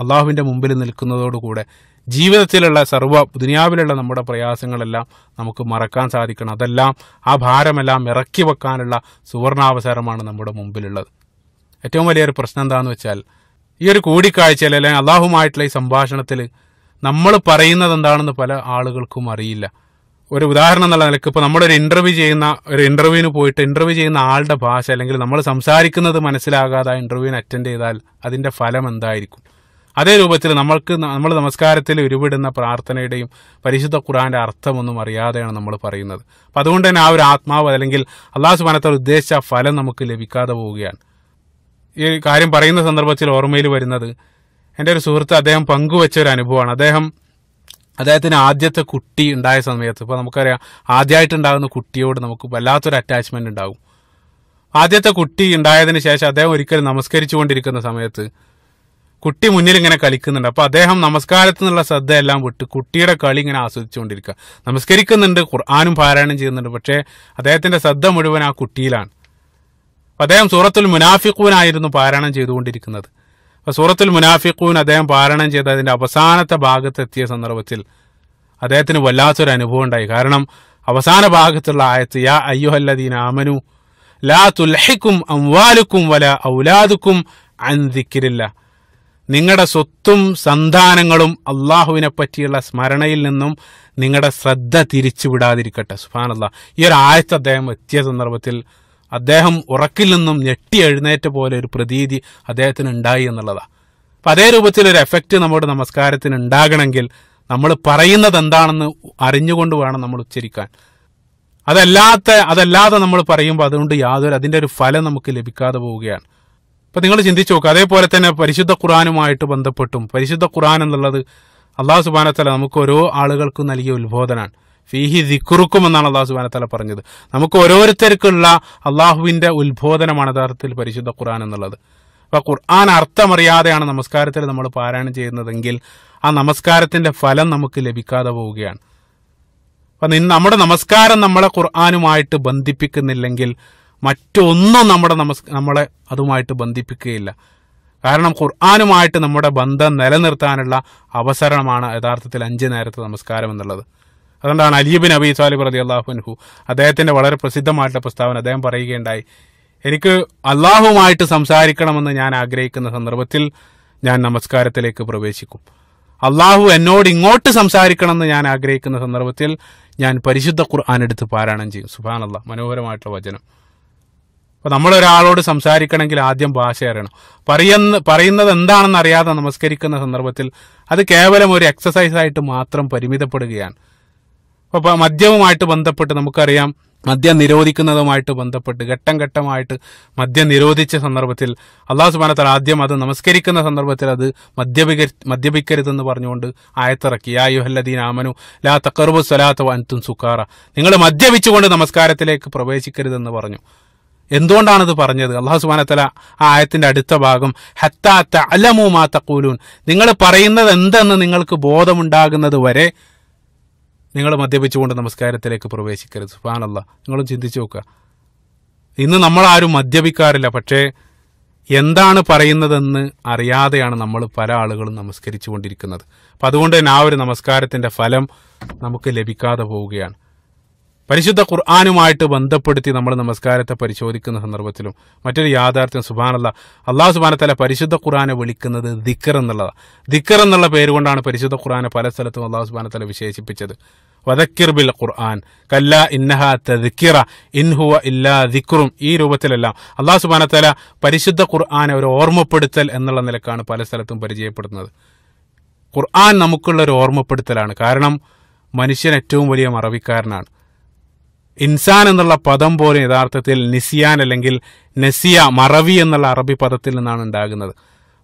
അള്ളാഹുവിൻ്റെ മുമ്പിൽ നിൽക്കുന്നതോടുകൂടെ ജീവിതത്തിലുള്ള സർവ്വ ദുനിയാവിലുള്ള നമ്മുടെ പ്രയാസങ്ങളെല്ലാം നമുക്ക് മറക്കാൻ സാധിക്കണം അതെല്ലാം ആ ഭാരമെല്ലാം ഇറക്കി വെക്കാനുള്ള സുവർണാവസരമാണ് നമ്മുടെ മുമ്പിലുള്ളത് ഏറ്റവും വലിയൊരു പ്രശ്നം എന്താണെന്ന് വെച്ചാൽ ഈ ഒരു കൂടിക്കാഴ്ചയിൽ അല്ലെങ്കിൽ അള്ളാഹുമായിട്ടുള്ള ഈ സംഭാഷണത്തിൽ നമ്മൾ പറയുന്നത് എന്താണെന്ന് പല ആളുകൾക്കും അറിയില്ല ഒരു ഉദാഹരണം എന്നുള്ള നിലക്ക് ഇപ്പോൾ നമ്മളൊരു ഇൻ്റർവ്യൂ ചെയ്യുന്ന ഒരു ഇൻ്റർവ്യൂവിന് പോയിട്ട് ഇൻ്റർവ്യൂ ചെയ്യുന്ന ആളുടെ ഭാഷ അല്ലെങ്കിൽ നമ്മൾ സംസാരിക്കുന്നത് മനസ്സിലാകാതെ ആ ഇൻ്റർവ്യൂവിന് അറ്റൻഡ് ചെയ്താൽ അതിൻ്റെ ഫലം എന്തായിരിക്കും അതേ രൂപത്തിൽ നമ്മൾക്ക് നമ്മൾ നമസ്കാരത്തിൽ ഉരുവിടുന്ന പ്രാർത്ഥനയുടെയും പരിശുദ്ധ ഖുറാന്റെ അർത്ഥമൊന്നും അറിയാതെയാണ് നമ്മൾ പറയുന്നത് അപ്പം അതുകൊണ്ട് തന്നെ ആ ഒരു ആത്മാവ് അല്ലെങ്കിൽ അള്ളാഹു സുബാനത്തെ ഉദ്ദേശിച്ച ഫലം നമുക്ക് ലഭിക്കാതെ പോവുകയാണ് ഈ കാര്യം പറയുന്ന സന്ദർഭത്തിൽ ഓർമ്മയിൽ വരുന്നത് എൻ്റെ ഒരു സുഹൃത്ത് അദ്ദേഹം പങ്കുവച്ച ഒരു അനുഭവമാണ് അദ്ദേഹം അദ്ദേഹത്തിന് ആദ്യത്തെ കുട്ടി ഉണ്ടായ സമയത്ത് ഇപ്പോൾ നമുക്കറിയാം ആദ്യമായിട്ടുണ്ടാകുന്ന കുട്ടിയോട് നമുക്ക് വല്ലാത്തൊരു അറ്റാച്ച്മെൻ്റ് ഉണ്ടാകും ആദ്യത്തെ കുട്ടി ഉണ്ടായതിന് ശേഷം അദ്ദേഹം ഒരിക്കലും നമസ്കരിച്ചുകൊണ്ടിരിക്കുന്ന സമയത്ത് കുട്ടി മുന്നിൽ ഇങ്ങനെ കളിക്കുന്നുണ്ട് അപ്പോൾ അദ്ദേഹം നമസ്കാരത്തിൽ നിന്നുള്ള ശ്രദ്ധ എല്ലാം വിട്ട് കുട്ടിയുടെ കളി ഇങ്ങനെ ആസ്വദിച്ചുകൊണ്ടിരിക്കുക നമസ്കരിക്കുന്നുണ്ട് ഖുർആാനും പാരായണം ചെയ്യുന്നുണ്ട് പക്ഷേ അദ്ദേഹത്തിന്റെ ശ്രദ്ധ മുഴുവൻ ആ കുട്ടിയിലാണ് അപ്പൊ അദ്ദേഹം സൂറത്തുൽ മുനാഫിഖൂനായിരുന്നു പാരായണം ചെയ്തുകൊണ്ടിരിക്കുന്നത് അപ്പോൾ സൂറത്തുൽ മുനാഫിഖൂൻ അദ്ദേഹം പാരായണം ചെയ്ത അതിന്റെ അവസാനത്തെ ഭാഗത്തെത്തിയ സന്ദർഭത്തിൽ അദ്ദേഹത്തിന് വല്ലാത്തൊരു അനുഭവം ഉണ്ടായി കാരണം അവസാന ഭാഗത്തുള്ള ആയത്ത് യാ അയ്യുഹല്ലദീൻ ആമനു ലാ തുൽഹിക്കും അംവാലുക്കും വല ഔലാദുക്കും അൻ ദിക്കിരില്ല നിങ്ങളുടെ സ്വത്തും സന്താനങ്ങളും അള്ളാഹുവിനെ പറ്റിയുള്ള സ്മരണയിൽ നിന്നും നിങ്ങളുടെ ശ്രദ്ധ തിരിച്ചുവിടാതിരിക്കട്ടെ അള്ളാഹ് ഈ ഒരു ആഴത്ത് അദ്ദേഹം എത്തിയ സന്ദർഭത്തിൽ അദ്ദേഹം ഉറക്കിൽ നിന്നും ഞെട്ടി എഴുന്നേറ്റ പോലെ ഒരു പ്രതീതി അദ്ദേഹത്തിന് ഉണ്ടായി എന്നുള്ളതാണ് അപ്പം അതേ രൂപത്തിൽ ഒരു എഫക്റ്റ് നമ്മുടെ നമസ്കാരത്തിന് ഉണ്ടാകണമെങ്കിൽ നമ്മൾ പറയുന്നത് എന്താണെന്ന് അറിഞ്ഞുകൊണ്ട് വേണം നമ്മൾ ഉച്ചരിക്കാൻ അതല്ലാത്ത അതല്ലാതെ നമ്മൾ പറയുമ്പോൾ അതുകൊണ്ട് യാതൊരു അതിൻ്റെ ഒരു ഫലം നമുക്ക് ലഭിക്കാതെ പോവുകയാണ് അപ്പൊ നിങ്ങൾ ചിന്തിച്ചു നോക്കുക അതേപോലെ തന്നെ പരിശുദ്ധ ഖുറാനുമായിട്ട് ബന്ധപ്പെട്ടും പരിശുദ്ധ ഖുറാൻ എന്നുള്ളത് അള്ളാഹു സുബാനത്തല നമുക്ക് ഓരോ ആളുകൾക്കും നൽകിയ ഉത്ബോധനാണ് ഫീഹി ദിക്കുറുക്കും എന്നാണ് അള്ളാഹു സുബാനത്തല പറഞ്ഞത് നമുക്ക് ഓരോരുത്തർക്കുള്ള അള്ളാഹുവിന്റെ ഉത്ബോധനമാണ് യഥാർത്ഥത്തിൽ പരിശുദ്ധ ഖുറാൻ എന്നുള്ളത് അപ്പൊ ഖുർആൻ അർത്ഥമറിയാതെയാണ് നമസ്കാരത്തിൽ നമ്മൾ പാരായണം ചെയ്യുന്നതെങ്കിൽ ആ നമസ്കാരത്തിന്റെ ഫലം നമുക്ക് ലഭിക്കാതെ പോവുകയാണ് അപ്പൊ നമ്മുടെ നമസ്കാരം നമ്മളെ ഖുർആാനുമായിട്ട് ബന്ധിപ്പിക്കുന്നില്ലെങ്കിൽ മറ്റൊന്നും നമ്മുടെ നമസ് നമ്മളെ അതുമായിട്ട് ബന്ധിപ്പിക്കുകയില്ല കാരണം ഖുർആാനുമായിട്ട് നമ്മുടെ ബന്ധം നിലനിർത്താനുള്ള അവസരമാണ് യഥാർത്ഥത്തിൽ അഞ്ച് നേരത്തെ നമസ്കാരം എന്നുള്ളത് അതുകൊണ്ടാണ് അലീബിൻ അബി സാലിബ് റതി അള്ളാഹുൻഹു അദ്ദേഹത്തിൻ്റെ വളരെ പ്രസിദ്ധമായിട്ടുള്ള പ്രസ്താവന അദ്ദേഹം പറയുകയുണ്ടായി എനിക്ക് അള്ളാഹുമായിട്ട് സംസാരിക്കണമെന്ന് ഞാൻ ആഗ്രഹിക്കുന്ന സന്ദർഭത്തിൽ ഞാൻ നമസ്കാരത്തിലേക്ക് പ്രവേശിക്കും അള്ളാഹു എന്നോട് ഇങ്ങോട്ട് സംസാരിക്കണമെന്ന് ഞാൻ ആഗ്രഹിക്കുന്ന സന്ദർഭത്തിൽ ഞാൻ പരിശുദ്ധ ഖുർആൻ എടുത്ത് പാരായണം ചെയ്യും സുബാൻ അള്ളാഹ് മനോഹരമായിട്ടുള്ള വചനം അപ്പോൾ നമ്മളൊരാളോട് സംസാരിക്കണമെങ്കിൽ ആദ്യം ഭാഷ അറിയണം പറയുന്ന പറയുന്നത് എന്താണെന്ന് അറിയാതെ നമസ്കരിക്കുന്ന സന്ദർഭത്തിൽ അത് കേവലം ഒരു എക്സസൈസ് ആയിട്ട് മാത്രം പരിമിതപ്പെടുകയാണ് അപ്പോൾ മദ്യവുമായിട്ട് ബന്ധപ്പെട്ട് നമുക്കറിയാം മദ്യം നിരോധിക്കുന്നതുമായിട്ട് ബന്ധപ്പെട്ട് ഘട്ടം ഘട്ടമായിട്ട് മദ്യം നിരോധിച്ച സന്ദർഭത്തിൽ അള്ളാഹു സുബാനത്തൽ ആദ്യം അത് നമസ്കരിക്കുന്ന സന്ദർഭത്തിൽ അത് മദ്യപിക മദ്യപിക്കരുതെന്ന് പറഞ്ഞുകൊണ്ട് ആയത്തിറക്കി ആ യുഹല്ലദീൻ ആമനു ലാ തക്കറുബു സ്വലാത്ത വൻതും സുക്കാറ നിങ്ങൾ മദ്യപിച്ചുകൊണ്ട് നമസ്കാരത്തിലേക്ക് പ്രവേശിക്കരുതെന്ന് പറഞ്ഞു എന്തുകൊണ്ടാണിത് പറഞ്ഞത് അള്ളാഹു സുബാനത്തല ആ ആയത്തിന്റെ അടുത്ത ഭാഗം ഹത്താത്ത അലമു മാ നിങ്ങൾ പറയുന്നത് എന്തെന്ന് നിങ്ങൾക്ക് ബോധമുണ്ടാകുന്നത് വരെ നിങ്ങൾ മദ്യപിച്ചുകൊണ്ട് നമസ്കാരത്തിലേക്ക് പ്രവേശിക്കരുത് സുബാനല്ല നിങ്ങളും ചിന്തിച്ചു നോക്കുക ഇന്ന് നമ്മൾ ആരും മദ്യപിക്കാറില്ല പക്ഷേ എന്താണ് പറയുന്നതെന്ന് അറിയാതെയാണ് നമ്മൾ പല ആളുകളും നമസ്കരിച്ചു കൊണ്ടിരിക്കുന്നത് അപ്പം അതുകൊണ്ട് തന്നെ ആ ഒരു നമസ്കാരത്തിൻ്റെ ഫലം നമുക്ക് ലഭിക്കാതെ പോവുകയാണ് പരിശുദ്ധ ഖുർആാനുമായിട്ട് ബന്ധപ്പെടുത്തി നമ്മൾ നമസ്കാരത്തെ പരിശോധിക്കുന്ന സന്ദർഭത്തിലും മറ്റൊരു യാഥാർത്ഥ്യം സുബാനല്ല അള്ളാഹു സുബാനത്തല പരിശുദ്ധ ഖുറാനെ വിളിക്കുന്നത് ദിക്കർ എന്നുള്ളതാണ് ദിക്കർ എന്നുള്ള പേരുകൊണ്ടാണ് പരിശുദ്ധ ഖുറാനെ പല സ്ഥലത്തും അള്ളാഹു സുബാനത്തല വിശേഷിപ്പിച്ചത് വദക്കിർ ബിൽ ഖുർആൻ കല്ല ഇന്നഹ തദിക്കിറ ഇൻഹുവ ഇല്ലാ ദിക്റും ഈ രൂപത്തിലെല്ലാം അള്ളാഹു സുബാനത്തല പരിശുദ്ധ ഖുർആാനെ ഒരു ഓർമ്മപ്പെടുത്തൽ എന്നുള്ള നിലക്കാണ് പല സ്ഥലത്തും പരിചയപ്പെടുന്നത് ഖുർആൻ നമുക്കുള്ള ഒരു ഓർമ്മപ്പെടുത്തലാണ് കാരണം മനുഷ്യൻ ഏറ്റവും വലിയ മറവിക്കാരനാണ് ഇൻസാൻ എന്നുള്ള പദം പോലും യഥാർത്ഥത്തിൽ നിസിയാൻ അല്ലെങ്കിൽ നെസിയ മറവി എന്നുള്ള അറബി പദത്തിൽ നിന്നാണ് ഉണ്ടാകുന്നത്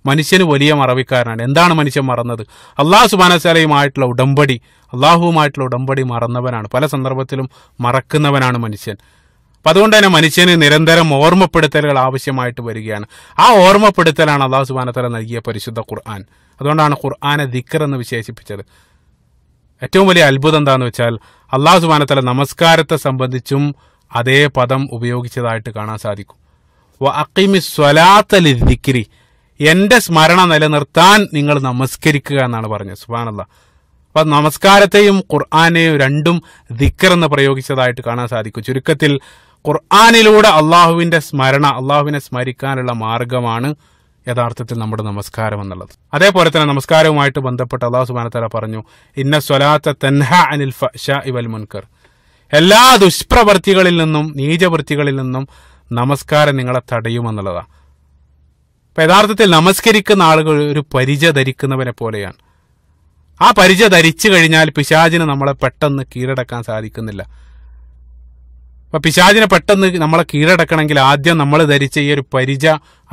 മനുഷ്യന് വലിയ മറവിക്കാരനാണ് എന്താണ് മനുഷ്യൻ മറന്നത് അള്ളാഹു സുബാനസാലയുമായിട്ടുള്ള ഉടമ്പടി അള്ളാഹുവുമായിട്ടുള്ള ഉടമ്പടി മറന്നവനാണ് പല സന്ദർഭത്തിലും മറക്കുന്നവനാണ് മനുഷ്യൻ അപ്പം അതുകൊണ്ട് തന്നെ മനുഷ്യന് നിരന്തരം ഓർമ്മപ്പെടുത്തലുകൾ ആവശ്യമായിട്ട് വരികയാണ് ആ ഓർമ്മപ്പെടുത്തലാണ് അള്ളാഹു സുബാനത്തല നൽകിയ പരിശുദ്ധ ഖുർആൻ അതുകൊണ്ടാണ് ഖുർആാനെ ദിക്കർ എന്ന് വിശേഷിപ്പിച്ചത് ഏറ്റവും വലിയ അത്ഭുതം എന്താണെന്ന് വെച്ചാൽ അള്ളാഹു സുബാനത്തല നമസ്കാരത്തെ സംബന്ധിച്ചും അതേ പദം ഉപയോഗിച്ചതായിട്ട് കാണാൻ സാധിക്കും വ അക്കിമി സ്വലാത്തലി ദിക്കിരി എൻ്റെ സ്മരണ നിലനിർത്താൻ നിങ്ങൾ നമസ്കരിക്കുക എന്നാണ് പറഞ്ഞത് അല്ല അപ്പൊ നമസ്കാരത്തെയും ഖുർആാനെയും രണ്ടും ദിക്കർ എന്ന് പ്രയോഗിച്ചതായിട്ട് കാണാൻ സാധിക്കും ചുരുക്കത്തിൽ ഖുർആാനിലൂടെ അള്ളാഹുവിന്റെ സ്മരണ അള്ളാഹുവിനെ സ്മരിക്കാനുള്ള മാർഗമാണ് യഥാർത്ഥത്തിൽ നമ്മുടെ നമസ്കാരം എന്നുള്ളത് അതേപോലെ തന്നെ നമസ്കാരവുമായിട്ട് ബന്ധപ്പെട്ട് അള്ളാഹു സുബാനത്തല പറഞ്ഞു ഇന്ന സ്വലാത്ത തൻഹ അനിൽ ഇവൽ മുൻകർ എല്ലാ ദുഷ്പ്രവൃത്തികളിൽ നിന്നും നീചവൃത്തികളിൽ നിന്നും നമസ്കാരം നിങ്ങളെ തടയുമെന്നുള്ളതാണ് അപ്പം യഥാർത്ഥത്തിൽ നമസ്കരിക്കുന്ന ആളുകൾ ഒരു പരിച ധരിക്കുന്നവനെ പോലെയാണ് ആ പരിച ധരിച്ചു കഴിഞ്ഞാൽ പിശാചിന് നമ്മളെ പെട്ടെന്ന് കീഴടക്കാൻ സാധിക്കുന്നില്ല അപ്പം പിശാചിനെ പെട്ടെന്ന് നമ്മളെ കീഴടക്കണമെങ്കിൽ ആദ്യം നമ്മൾ ധരിച്ച ഈ ഒരു പരിച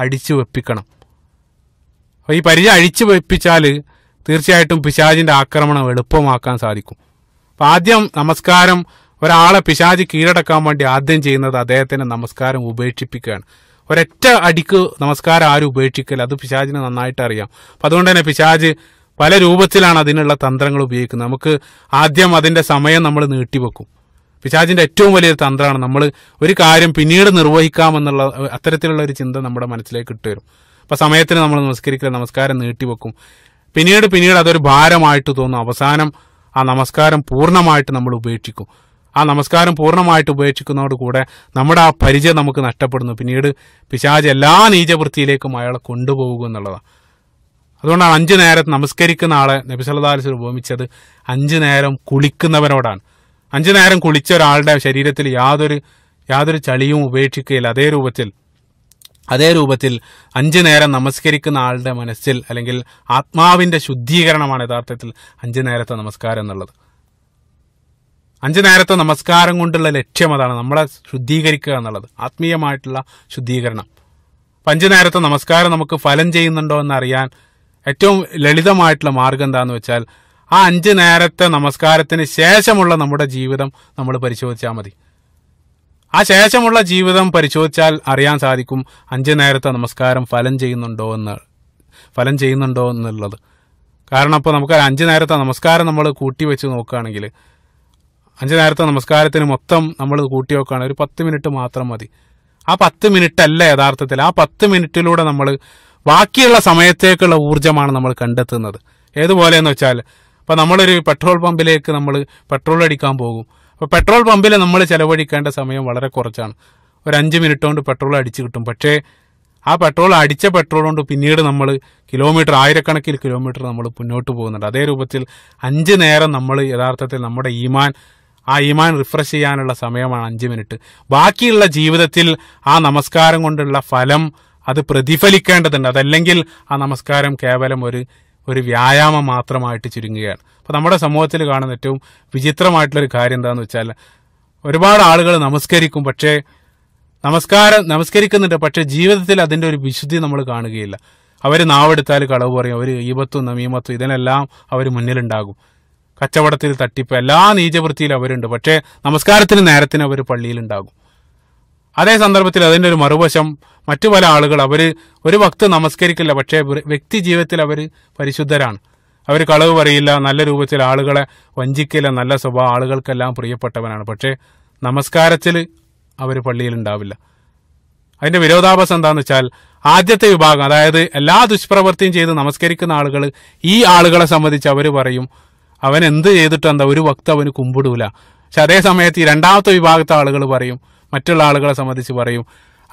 അടിച്ചു വെപ്പിക്കണം അപ്പോൾ ഈ പരിചയം അഴിച്ചു വെപ്പിച്ചാൽ തീർച്ചയായിട്ടും പിശാചിന്റെ ആക്രമണം എളുപ്പമാക്കാൻ സാധിക്കും അപ്പോൾ ആദ്യം നമസ്കാരം ഒരാളെ പിശാചി കീഴടക്കാൻ വേണ്ടി ആദ്യം ചെയ്യുന്നത് അദ്ദേഹത്തിൻ്റെ നമസ്കാരം ഉപേക്ഷിപ്പിക്കുകയാണ് ഒരൊറ്റ അടിക്ക് നമസ്കാരം ആരും ഉപേക്ഷിക്കല്ല അത് പിശാചിനെ നന്നായിട്ട് അറിയാം അപ്പം അതുകൊണ്ട് തന്നെ പിശാജ് പല രൂപത്തിലാണ് അതിനുള്ള തന്ത്രങ്ങൾ ഉപയോഗിക്കുന്നത് നമുക്ക് ആദ്യം അതിൻ്റെ സമയം നമ്മൾ നീട്ടിവെക്കും പിശാജിന്റെ ഏറ്റവും വലിയൊരു തന്ത്രമാണ് നമ്മൾ ഒരു കാര്യം പിന്നീട് നിർവഹിക്കാമെന്നുള്ള അത്തരത്തിലുള്ള ഒരു ചിന്ത നമ്മുടെ മനസ്സിലേക്ക് ഇട്ടുവരും അപ്പം സമയത്തിന് നമ്മൾ നമസ്കരിക്കുക നമസ്കാരം നീട്ടിവെക്കും പിന്നീട് പിന്നീട് അതൊരു ഭാരമായിട്ട് തോന്നും അവസാനം ആ നമസ്കാരം പൂർണ്ണമായിട്ട് നമ്മൾ ഉപേക്ഷിക്കും ആ നമസ്കാരം പൂർണ്ണമായിട്ട് ഉപേക്ഷിക്കുന്നതോട് കൂടെ നമ്മുടെ ആ പരിചയം നമുക്ക് നഷ്ടപ്പെടുന്നു പിന്നീട് പിശാജ് എല്ലാ നീചവൃത്തിയിലേക്കും അയാളെ കൊണ്ടുപോകുക എന്നുള്ളതാണ് അതുകൊണ്ടാണ് അഞ്ച് നേരം നമസ്കരിക്കുന്ന ആളെ നബിസലദാലിസ് ഉപമിച്ചത് അഞ്ച് നേരം കുളിക്കുന്നവരോടാണ് അഞ്ച് നേരം കുളിച്ച ഒരാളുടെ ശരീരത്തിൽ യാതൊരു യാതൊരു ചളിയും ഉപേക്ഷിക്കുകയില്ല അതേ രൂപത്തിൽ അതേ രൂപത്തിൽ അഞ്ചു നേരം നമസ്കരിക്കുന്ന ആളുടെ മനസ്സിൽ അല്ലെങ്കിൽ ആത്മാവിന്റെ ശുദ്ധീകരണമാണ് യഥാർത്ഥത്തിൽ അഞ്ചു നേരത്തെ നമസ്കാരം എന്നുള്ളത് അഞ്ചു നേരത്തെ നമസ്കാരം കൊണ്ടുള്ള ലക്ഷ്യം അതാണ് നമ്മളെ ശുദ്ധീകരിക്കുക എന്നുള്ളത് ആത്മീയമായിട്ടുള്ള ശുദ്ധീകരണം അഞ്ചു നേരത്തെ നമസ്കാരം നമുക്ക് ഫലം ചെയ്യുന്നുണ്ടോ എന്നറിയാൻ ഏറ്റവും ലളിതമായിട്ടുള്ള മാർഗം എന്താണെന്ന് വെച്ചാൽ ആ അഞ്ച് നേരത്തെ നമസ്കാരത്തിന് ശേഷമുള്ള നമ്മുടെ ജീവിതം നമ്മൾ പരിശോധിച്ചാൽ മതി ആ ശേഷമുള്ള ജീവിതം പരിശോധിച്ചാൽ അറിയാൻ സാധിക്കും അഞ്ച് നേരത്തെ നമസ്കാരം ഫലം ചെയ്യുന്നുണ്ടോ എന്ന് ഫലം ചെയ്യുന്നുണ്ടോ എന്നുള്ളത് കാരണം അപ്പോൾ നമുക്ക് അഞ്ച് നേരത്തെ നമസ്കാരം നമ്മൾ കൂട്ടി വെച്ച് നോക്കുകയാണെങ്കിൽ അഞ്ച് നേരത്തെ നമസ്കാരത്തിന് മൊത്തം നമ്മൾ കൂട്ടി നോക്കുകയാണെങ്കിൽ ഒരു പത്ത് മിനിറ്റ് മാത്രം മതി ആ പത്ത് മിനിറ്റ് അല്ല യഥാർത്ഥത്തിൽ ആ പത്ത് മിനിറ്റിലൂടെ നമ്മൾ ബാക്കിയുള്ള സമയത്തേക്കുള്ള ഊർജ്ജമാണ് നമ്മൾ കണ്ടെത്തുന്നത് ഏതുപോലെയെന്ന് വെച്ചാൽ ഇപ്പം നമ്മളൊരു പെട്രോൾ പമ്പിലേക്ക് നമ്മൾ പെട്രോൾ അടിക്കാൻ പോകും ഇപ്പോൾ പെട്രോൾ പമ്പിൽ നമ്മൾ ചെലവഴിക്കേണ്ട സമയം വളരെ കുറച്ചാണ് ഒരു അഞ്ച് മിനിറ്റ് കൊണ്ട് പെട്രോൾ അടിച്ചു കിട്ടും പക്ഷേ ആ പെട്രോൾ അടിച്ച പെട്രോൾ കൊണ്ട് പിന്നീട് നമ്മൾ കിലോമീറ്റർ ആയിരക്കണക്കിന് കിലോമീറ്റർ നമ്മൾ മുന്നോട്ട് പോകുന്നുണ്ട് അതേ രൂപത്തിൽ അഞ്ച് നേരം നമ്മൾ യഥാർത്ഥത്തിൽ നമ്മുടെ ഈമാൻ ആ ഈമാൻ റിഫ്രഷ് ചെയ്യാനുള്ള സമയമാണ് അഞ്ച് മിനിറ്റ് ബാക്കിയുള്ള ജീവിതത്തിൽ ആ നമസ്കാരം കൊണ്ടുള്ള ഫലം അത് പ്രതിഫലിക്കേണ്ടതുണ്ട് അതല്ലെങ്കിൽ ആ നമസ്കാരം കേവലം ഒരു ഒരു വ്യായാമം മാത്രമായിട്ട് ചുരുങ്ങുകയാണ് അപ്പോൾ നമ്മുടെ സമൂഹത്തിൽ കാണുന്ന ഏറ്റവും വിചിത്രമായിട്ടുള്ളൊരു കാര്യം എന്താണെന്ന് വെച്ചാൽ ഒരുപാട് ആളുകൾ നമസ്കരിക്കും പക്ഷേ നമസ്കാരം നമസ്കരിക്കുന്നുണ്ട് പക്ഷേ ജീവിതത്തിൽ അതിൻ്റെ ഒരു വിശുദ്ധി നമ്മൾ കാണുകയില്ല അവർ നാവെടുത്താൽ കളവ് പറയും അവർ ഈപത്തും നമീമത്തും ഇതിനെല്ലാം അവർ മുന്നിലുണ്ടാകും കച്ചവടത്തിൽ തട്ടിപ്പ് എല്ലാ നീചവൃത്തിയിലും അവരുണ്ട് പക്ഷേ നമസ്കാരത്തിന് നേരത്തിന് അവർ പള്ളിയിലുണ്ടാകും അതേ സന്ദർഭത്തിൽ അതിൻ്റെ ഒരു മറുവശം മറ്റു പല ആളുകൾ അവർ ഒരു ഭക്ത് നമസ്കരിക്കില്ല പക്ഷേ വ്യക്തി ജീവിതത്തിൽ അവർ പരിശുദ്ധരാണ് അവർ കളവ് പറയില്ല നല്ല രൂപത്തിൽ ആളുകളെ വഞ്ചിക്കില്ല നല്ല സ്വഭാവം ആളുകൾക്കെല്ലാം പ്രിയപ്പെട്ടവനാണ് പക്ഷേ നമസ്കാരത്തിൽ അവർ ഉണ്ടാവില്ല അതിന്റെ വിരോധാഭാസം എന്താന്ന് വെച്ചാൽ ആദ്യത്തെ വിഭാഗം അതായത് എല്ലാ ദുഷ്പ്രവൃത്തിയും ചെയ്ത് നമസ്കരിക്കുന്ന ആളുകൾ ഈ ആളുകളെ സംബന്ധിച്ച് അവർ പറയും അവൻ എന്ത് ചെയ്തിട്ടെന്താ ഒരു വക്ത അവന് കുമ്പിടൂല പക്ഷെ അതേ സമയത്ത് ഈ രണ്ടാമത്തെ വിഭാഗത്തെ ആളുകൾ പറയും മറ്റുള്ള ആളുകളെ സംബന്ധിച്ച് പറയും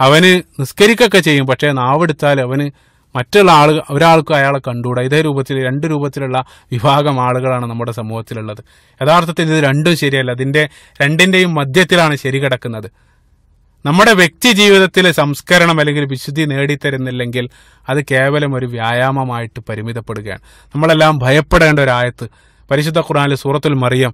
അവന് നിസ്കരിക്കൊക്കെ ചെയ്യും പക്ഷേ നാവെടുത്താൽ അവന് മറ്റുള്ള ആളുകൾ ഒരാൾക്കും അയാളെ കണ്ടുകൂടാ ഇതേ രൂപത്തിൽ രണ്ട് രൂപത്തിലുള്ള വിഭാഗം ആളുകളാണ് നമ്മുടെ സമൂഹത്തിലുള്ളത് യഥാർത്ഥത്തിൽ ഇത് രണ്ടും ശരിയല്ല ഇതിൻ്റെ രണ്ടിൻ്റെയും മധ്യത്തിലാണ് ശരി കിടക്കുന്നത് നമ്മുടെ വ്യക്തി ജീവിതത്തിലെ സംസ്കരണം അല്ലെങ്കിൽ വിശുദ്ധി നേടിത്തരുന്നില്ലെങ്കിൽ അത് കേവലം ഒരു വ്യായാമമായിട്ട് പരിമിതപ്പെടുകയാണ് നമ്മളെല്ലാം ഭയപ്പെടേണ്ട ഒരായത്ത് പരിശുദ്ധ ഖുറാനിലെ സൂറത്തുൽ മറിയം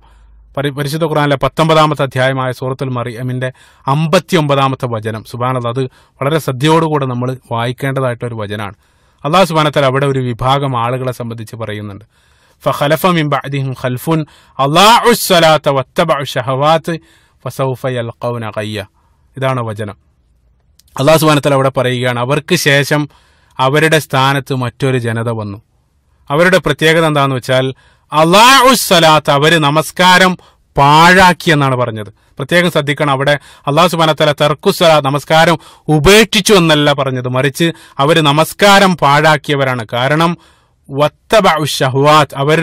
പരിശുദ്ധ ഖുറാനിലെ പത്തൊമ്പതാമത്തെ അധ്യായമായ സൂറത്തുൽ മറിയമിൻ്റെ അമ്പത്തി ഒമ്പതാമത്തെ വചനം സുബാനത് അത് വളരെ ശ്രദ്ധയോടുകൂടെ നമ്മൾ വായിക്കേണ്ടതായിട്ടൊരു വചനമാണ് അള്ളാഹു സുബാനത്താൽ അവിടെ ഒരു വിഭാഗം ആളുകളെ സംബന്ധിച്ച് പറയുന്നുണ്ട് ഫഖലഫ മിൻ ഖൽഫുൻ വത്തബഉ ഫസൗഫ യൽഖൗന ഇതാണ് വചനം അള്ളാഹു സുബാനത്താൽ അവിടെ പറയുകയാണ് അവർക്ക് ശേഷം അവരുടെ സ്ഥാനത്ത് മറ്റൊരു ജനത വന്നു അവരുടെ പ്രത്യേകത എന്താണെന്ന് വെച്ചാൽ അള്ളാഹു സലാത്ത് അവര് നമസ്കാരം പാഴാക്കി എന്നാണ് പറഞ്ഞത് പ്രത്യേകം ശ്രദ്ധിക്കണം അവിടെ അള്ളാഹു സുബാനത്തല തെർക്കുസല നമസ്കാരം ഉപേക്ഷിച്ചു എന്നല്ല പറഞ്ഞത് മറിച്ച് അവർ നമസ്കാരം പാഴാക്കിയവരാണ് കാരണം ഷഹ്വാത്ത് അവർ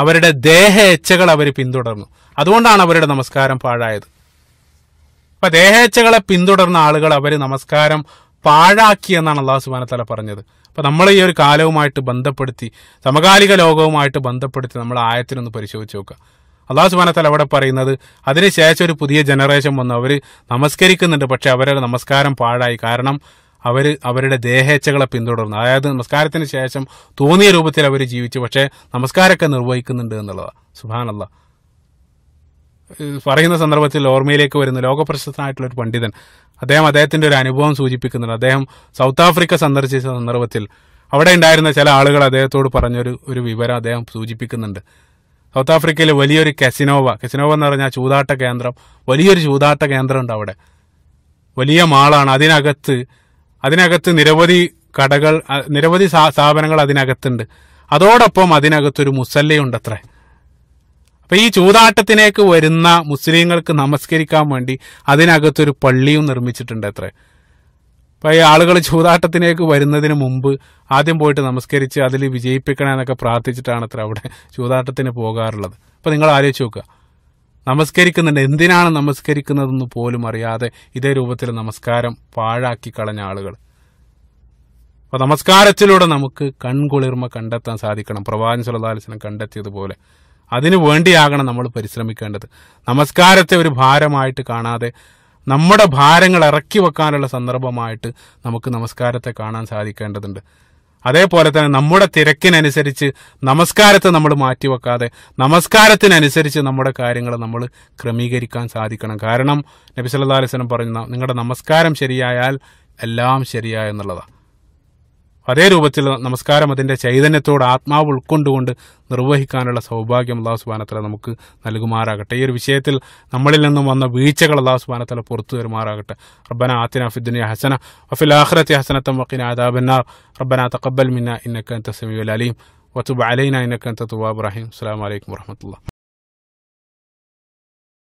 അവരുടെ ദേഹേച്ഛകൾ അവർ പിന്തുടർന്നു അതുകൊണ്ടാണ് അവരുടെ നമസ്കാരം പാഴായത് അപ്പൊ ദേഹേച്ഛകളെ പിന്തുടർന്ന ആളുകൾ അവർ നമസ്കാരം പാഴാക്കി എന്നാണ് അള്ളാഹു സുബാനത്തല പറഞ്ഞത് അപ്പോൾ നമ്മൾ ഈ ഒരു കാലവുമായിട്ട് ബന്ധപ്പെടുത്തി സമകാലിക ലോകവുമായിട്ട് ബന്ധപ്പെടുത്തി നമ്മൾ ആയത്തിനൊന്ന് പരിശോധിച്ച് നോക്കുക അള്ളാഹു സുബാനത്തല അവിടെ പറയുന്നത് അതിനുശേഷം ഒരു പുതിയ ജനറേഷൻ വന്നു അവർ നമസ്കരിക്കുന്നുണ്ട് പക്ഷെ അവരുടെ നമസ്കാരം പാഴായി കാരണം അവർ അവരുടെ ദേഹേച്ഛകളെ പിന്തുടർന്നു അതായത് നമസ്കാരത്തിന് ശേഷം തോന്നിയ രൂപത്തിൽ അവർ ജീവിച്ചു പക്ഷേ നമസ്കാരമൊക്കെ നിർവഹിക്കുന്നുണ്ട് എന്നുള്ളതാണ് അള്ളാഹ് പറയുന്ന സന്ദർഭത്തിൽ ഓർമ്മയിലേക്ക് വരുന്ന ലോകപ്രശസ്തനായിട്ടുള്ള ഒരു പണ്ഡിതൻ അദ്ദേഹം അദ്ദേഹത്തിൻ്റെ ഒരു അനുഭവം സൂചിപ്പിക്കുന്നുണ്ട് അദ്ദേഹം സൗത്ത് ആഫ്രിക്ക സന്ദർശിച്ച സന്ദർഭത്തിൽ അവിടെ ഉണ്ടായിരുന്ന ചില ആളുകൾ അദ്ദേഹത്തോട് പറഞ്ഞൊരു ഒരു വിവരം അദ്ദേഹം സൂചിപ്പിക്കുന്നുണ്ട് സൗത്ത് ആഫ്രിക്കയിലെ വലിയൊരു കസിനോവ കസിനോവ എന്ന് പറഞ്ഞാൽ ചൂതാട്ട കേന്ദ്രം വലിയൊരു ചൂതാട്ട കേന്ദ്രം ഉണ്ട് അവിടെ വലിയ മാളാണ് അതിനകത്ത് അതിനകത്ത് നിരവധി കടകൾ നിരവധി സ്ഥാപനങ്ങൾ അതിനകത്തുണ്ട് അതോടൊപ്പം അതിനകത്തൊരു മുസല്ലയുണ്ട് അത്രേ അപ്പൊ ഈ ചൂതാട്ടത്തിനേക്ക് വരുന്ന മുസ്ലിങ്ങൾക്ക് നമസ്കരിക്കാൻ വേണ്ടി അതിനകത്തൊരു പള്ളിയും നിർമ്മിച്ചിട്ടുണ്ട് അത്ര അപ്പൊ ഈ ആളുകൾ ചൂതാട്ടത്തിനേക്ക് വരുന്നതിന് മുമ്പ് ആദ്യം പോയിട്ട് നമസ്കരിച്ച് അതിൽ വിജയിപ്പിക്കണമെന്നൊക്കെ പ്രാർത്ഥിച്ചിട്ടാണ് അത്ര അവിടെ ചൂതാട്ടത്തിന് പോകാറുള്ളത് അപ്പോൾ നിങ്ങൾ ആലോചിച്ച് നോക്കുക നമസ്കരിക്കുന്നുണ്ട് എന്തിനാണ് നമസ്കരിക്കുന്നതെന്ന് പോലും അറിയാതെ ഇതേ രൂപത്തിൽ നമസ്കാരം പാഴാക്കി കളഞ്ഞ ആളുകൾ അപ്പോൾ നമസ്കാരത്തിലൂടെ നമുക്ക് കൺകുളിർമ കണ്ടെത്താൻ സാധിക്കണം പ്രവാചൻ സുലതാലിസിനെ കണ്ടെത്തിയതുപോലെ അതിനു വേണ്ടിയാകണം നമ്മൾ പരിശ്രമിക്കേണ്ടത് നമസ്കാരത്തെ ഒരു ഭാരമായിട്ട് കാണാതെ നമ്മുടെ ഭാരങ്ങൾ ഇറക്കി വെക്കാനുള്ള സന്ദർഭമായിട്ട് നമുക്ക് നമസ്കാരത്തെ കാണാൻ സാധിക്കേണ്ടതുണ്ട് അതേപോലെ തന്നെ നമ്മുടെ തിരക്കിനനുസരിച്ച് നമസ്കാരത്തെ നമ്മൾ മാറ്റിവെക്കാതെ നമസ്കാരത്തിനനുസരിച്ച് നമ്മുടെ കാര്യങ്ങൾ നമ്മൾ ക്രമീകരിക്കാൻ സാധിക്കണം കാരണം നബി സല്ലാ അലൈഹി സ്വലം പറഞ്ഞു നിങ്ങളുടെ നമസ്കാരം ശരിയായാൽ എല്ലാം ശരിയായെന്നുള്ളതാണ് അതേ രൂപത്തിൽ നമസ്കാരം അതിൻ്റെ ചൈതന്യത്തോട് ആത്മാവ് ഉൾക്കൊണ്ടുകൊണ്ട് നിർവഹിക്കാനുള്ള സൗഭാഗ്യം അള്ളാഹു സുബാനത്തല നമുക്ക് നൽകുമാറാകട്ടെ ഈ ഒരു വിഷയത്തിൽ നമ്മളിൽ നിന്നും വന്ന വീഴ്ചകൾ അള്ളാഹു സുബാനത്തല പുറത്തു വരുമാറാകട്ടെ റബ്ബന ആത്തിന ഫിദ്ദുനിയ ഹസന വഫിൽ ആഹ്റത്തി ഹസനത്തം വക്കീൻ ആദാബിന്നാർ റബ്ബന തഖബ്ബൽ മിന്ന ഇന്നക അൻത അലീം വതുബ് അലൈന ഇന്നക അൻത റഹീം അസ്സലാമു അലൈക്കും വറഹ്മത്തുള്ളാഹി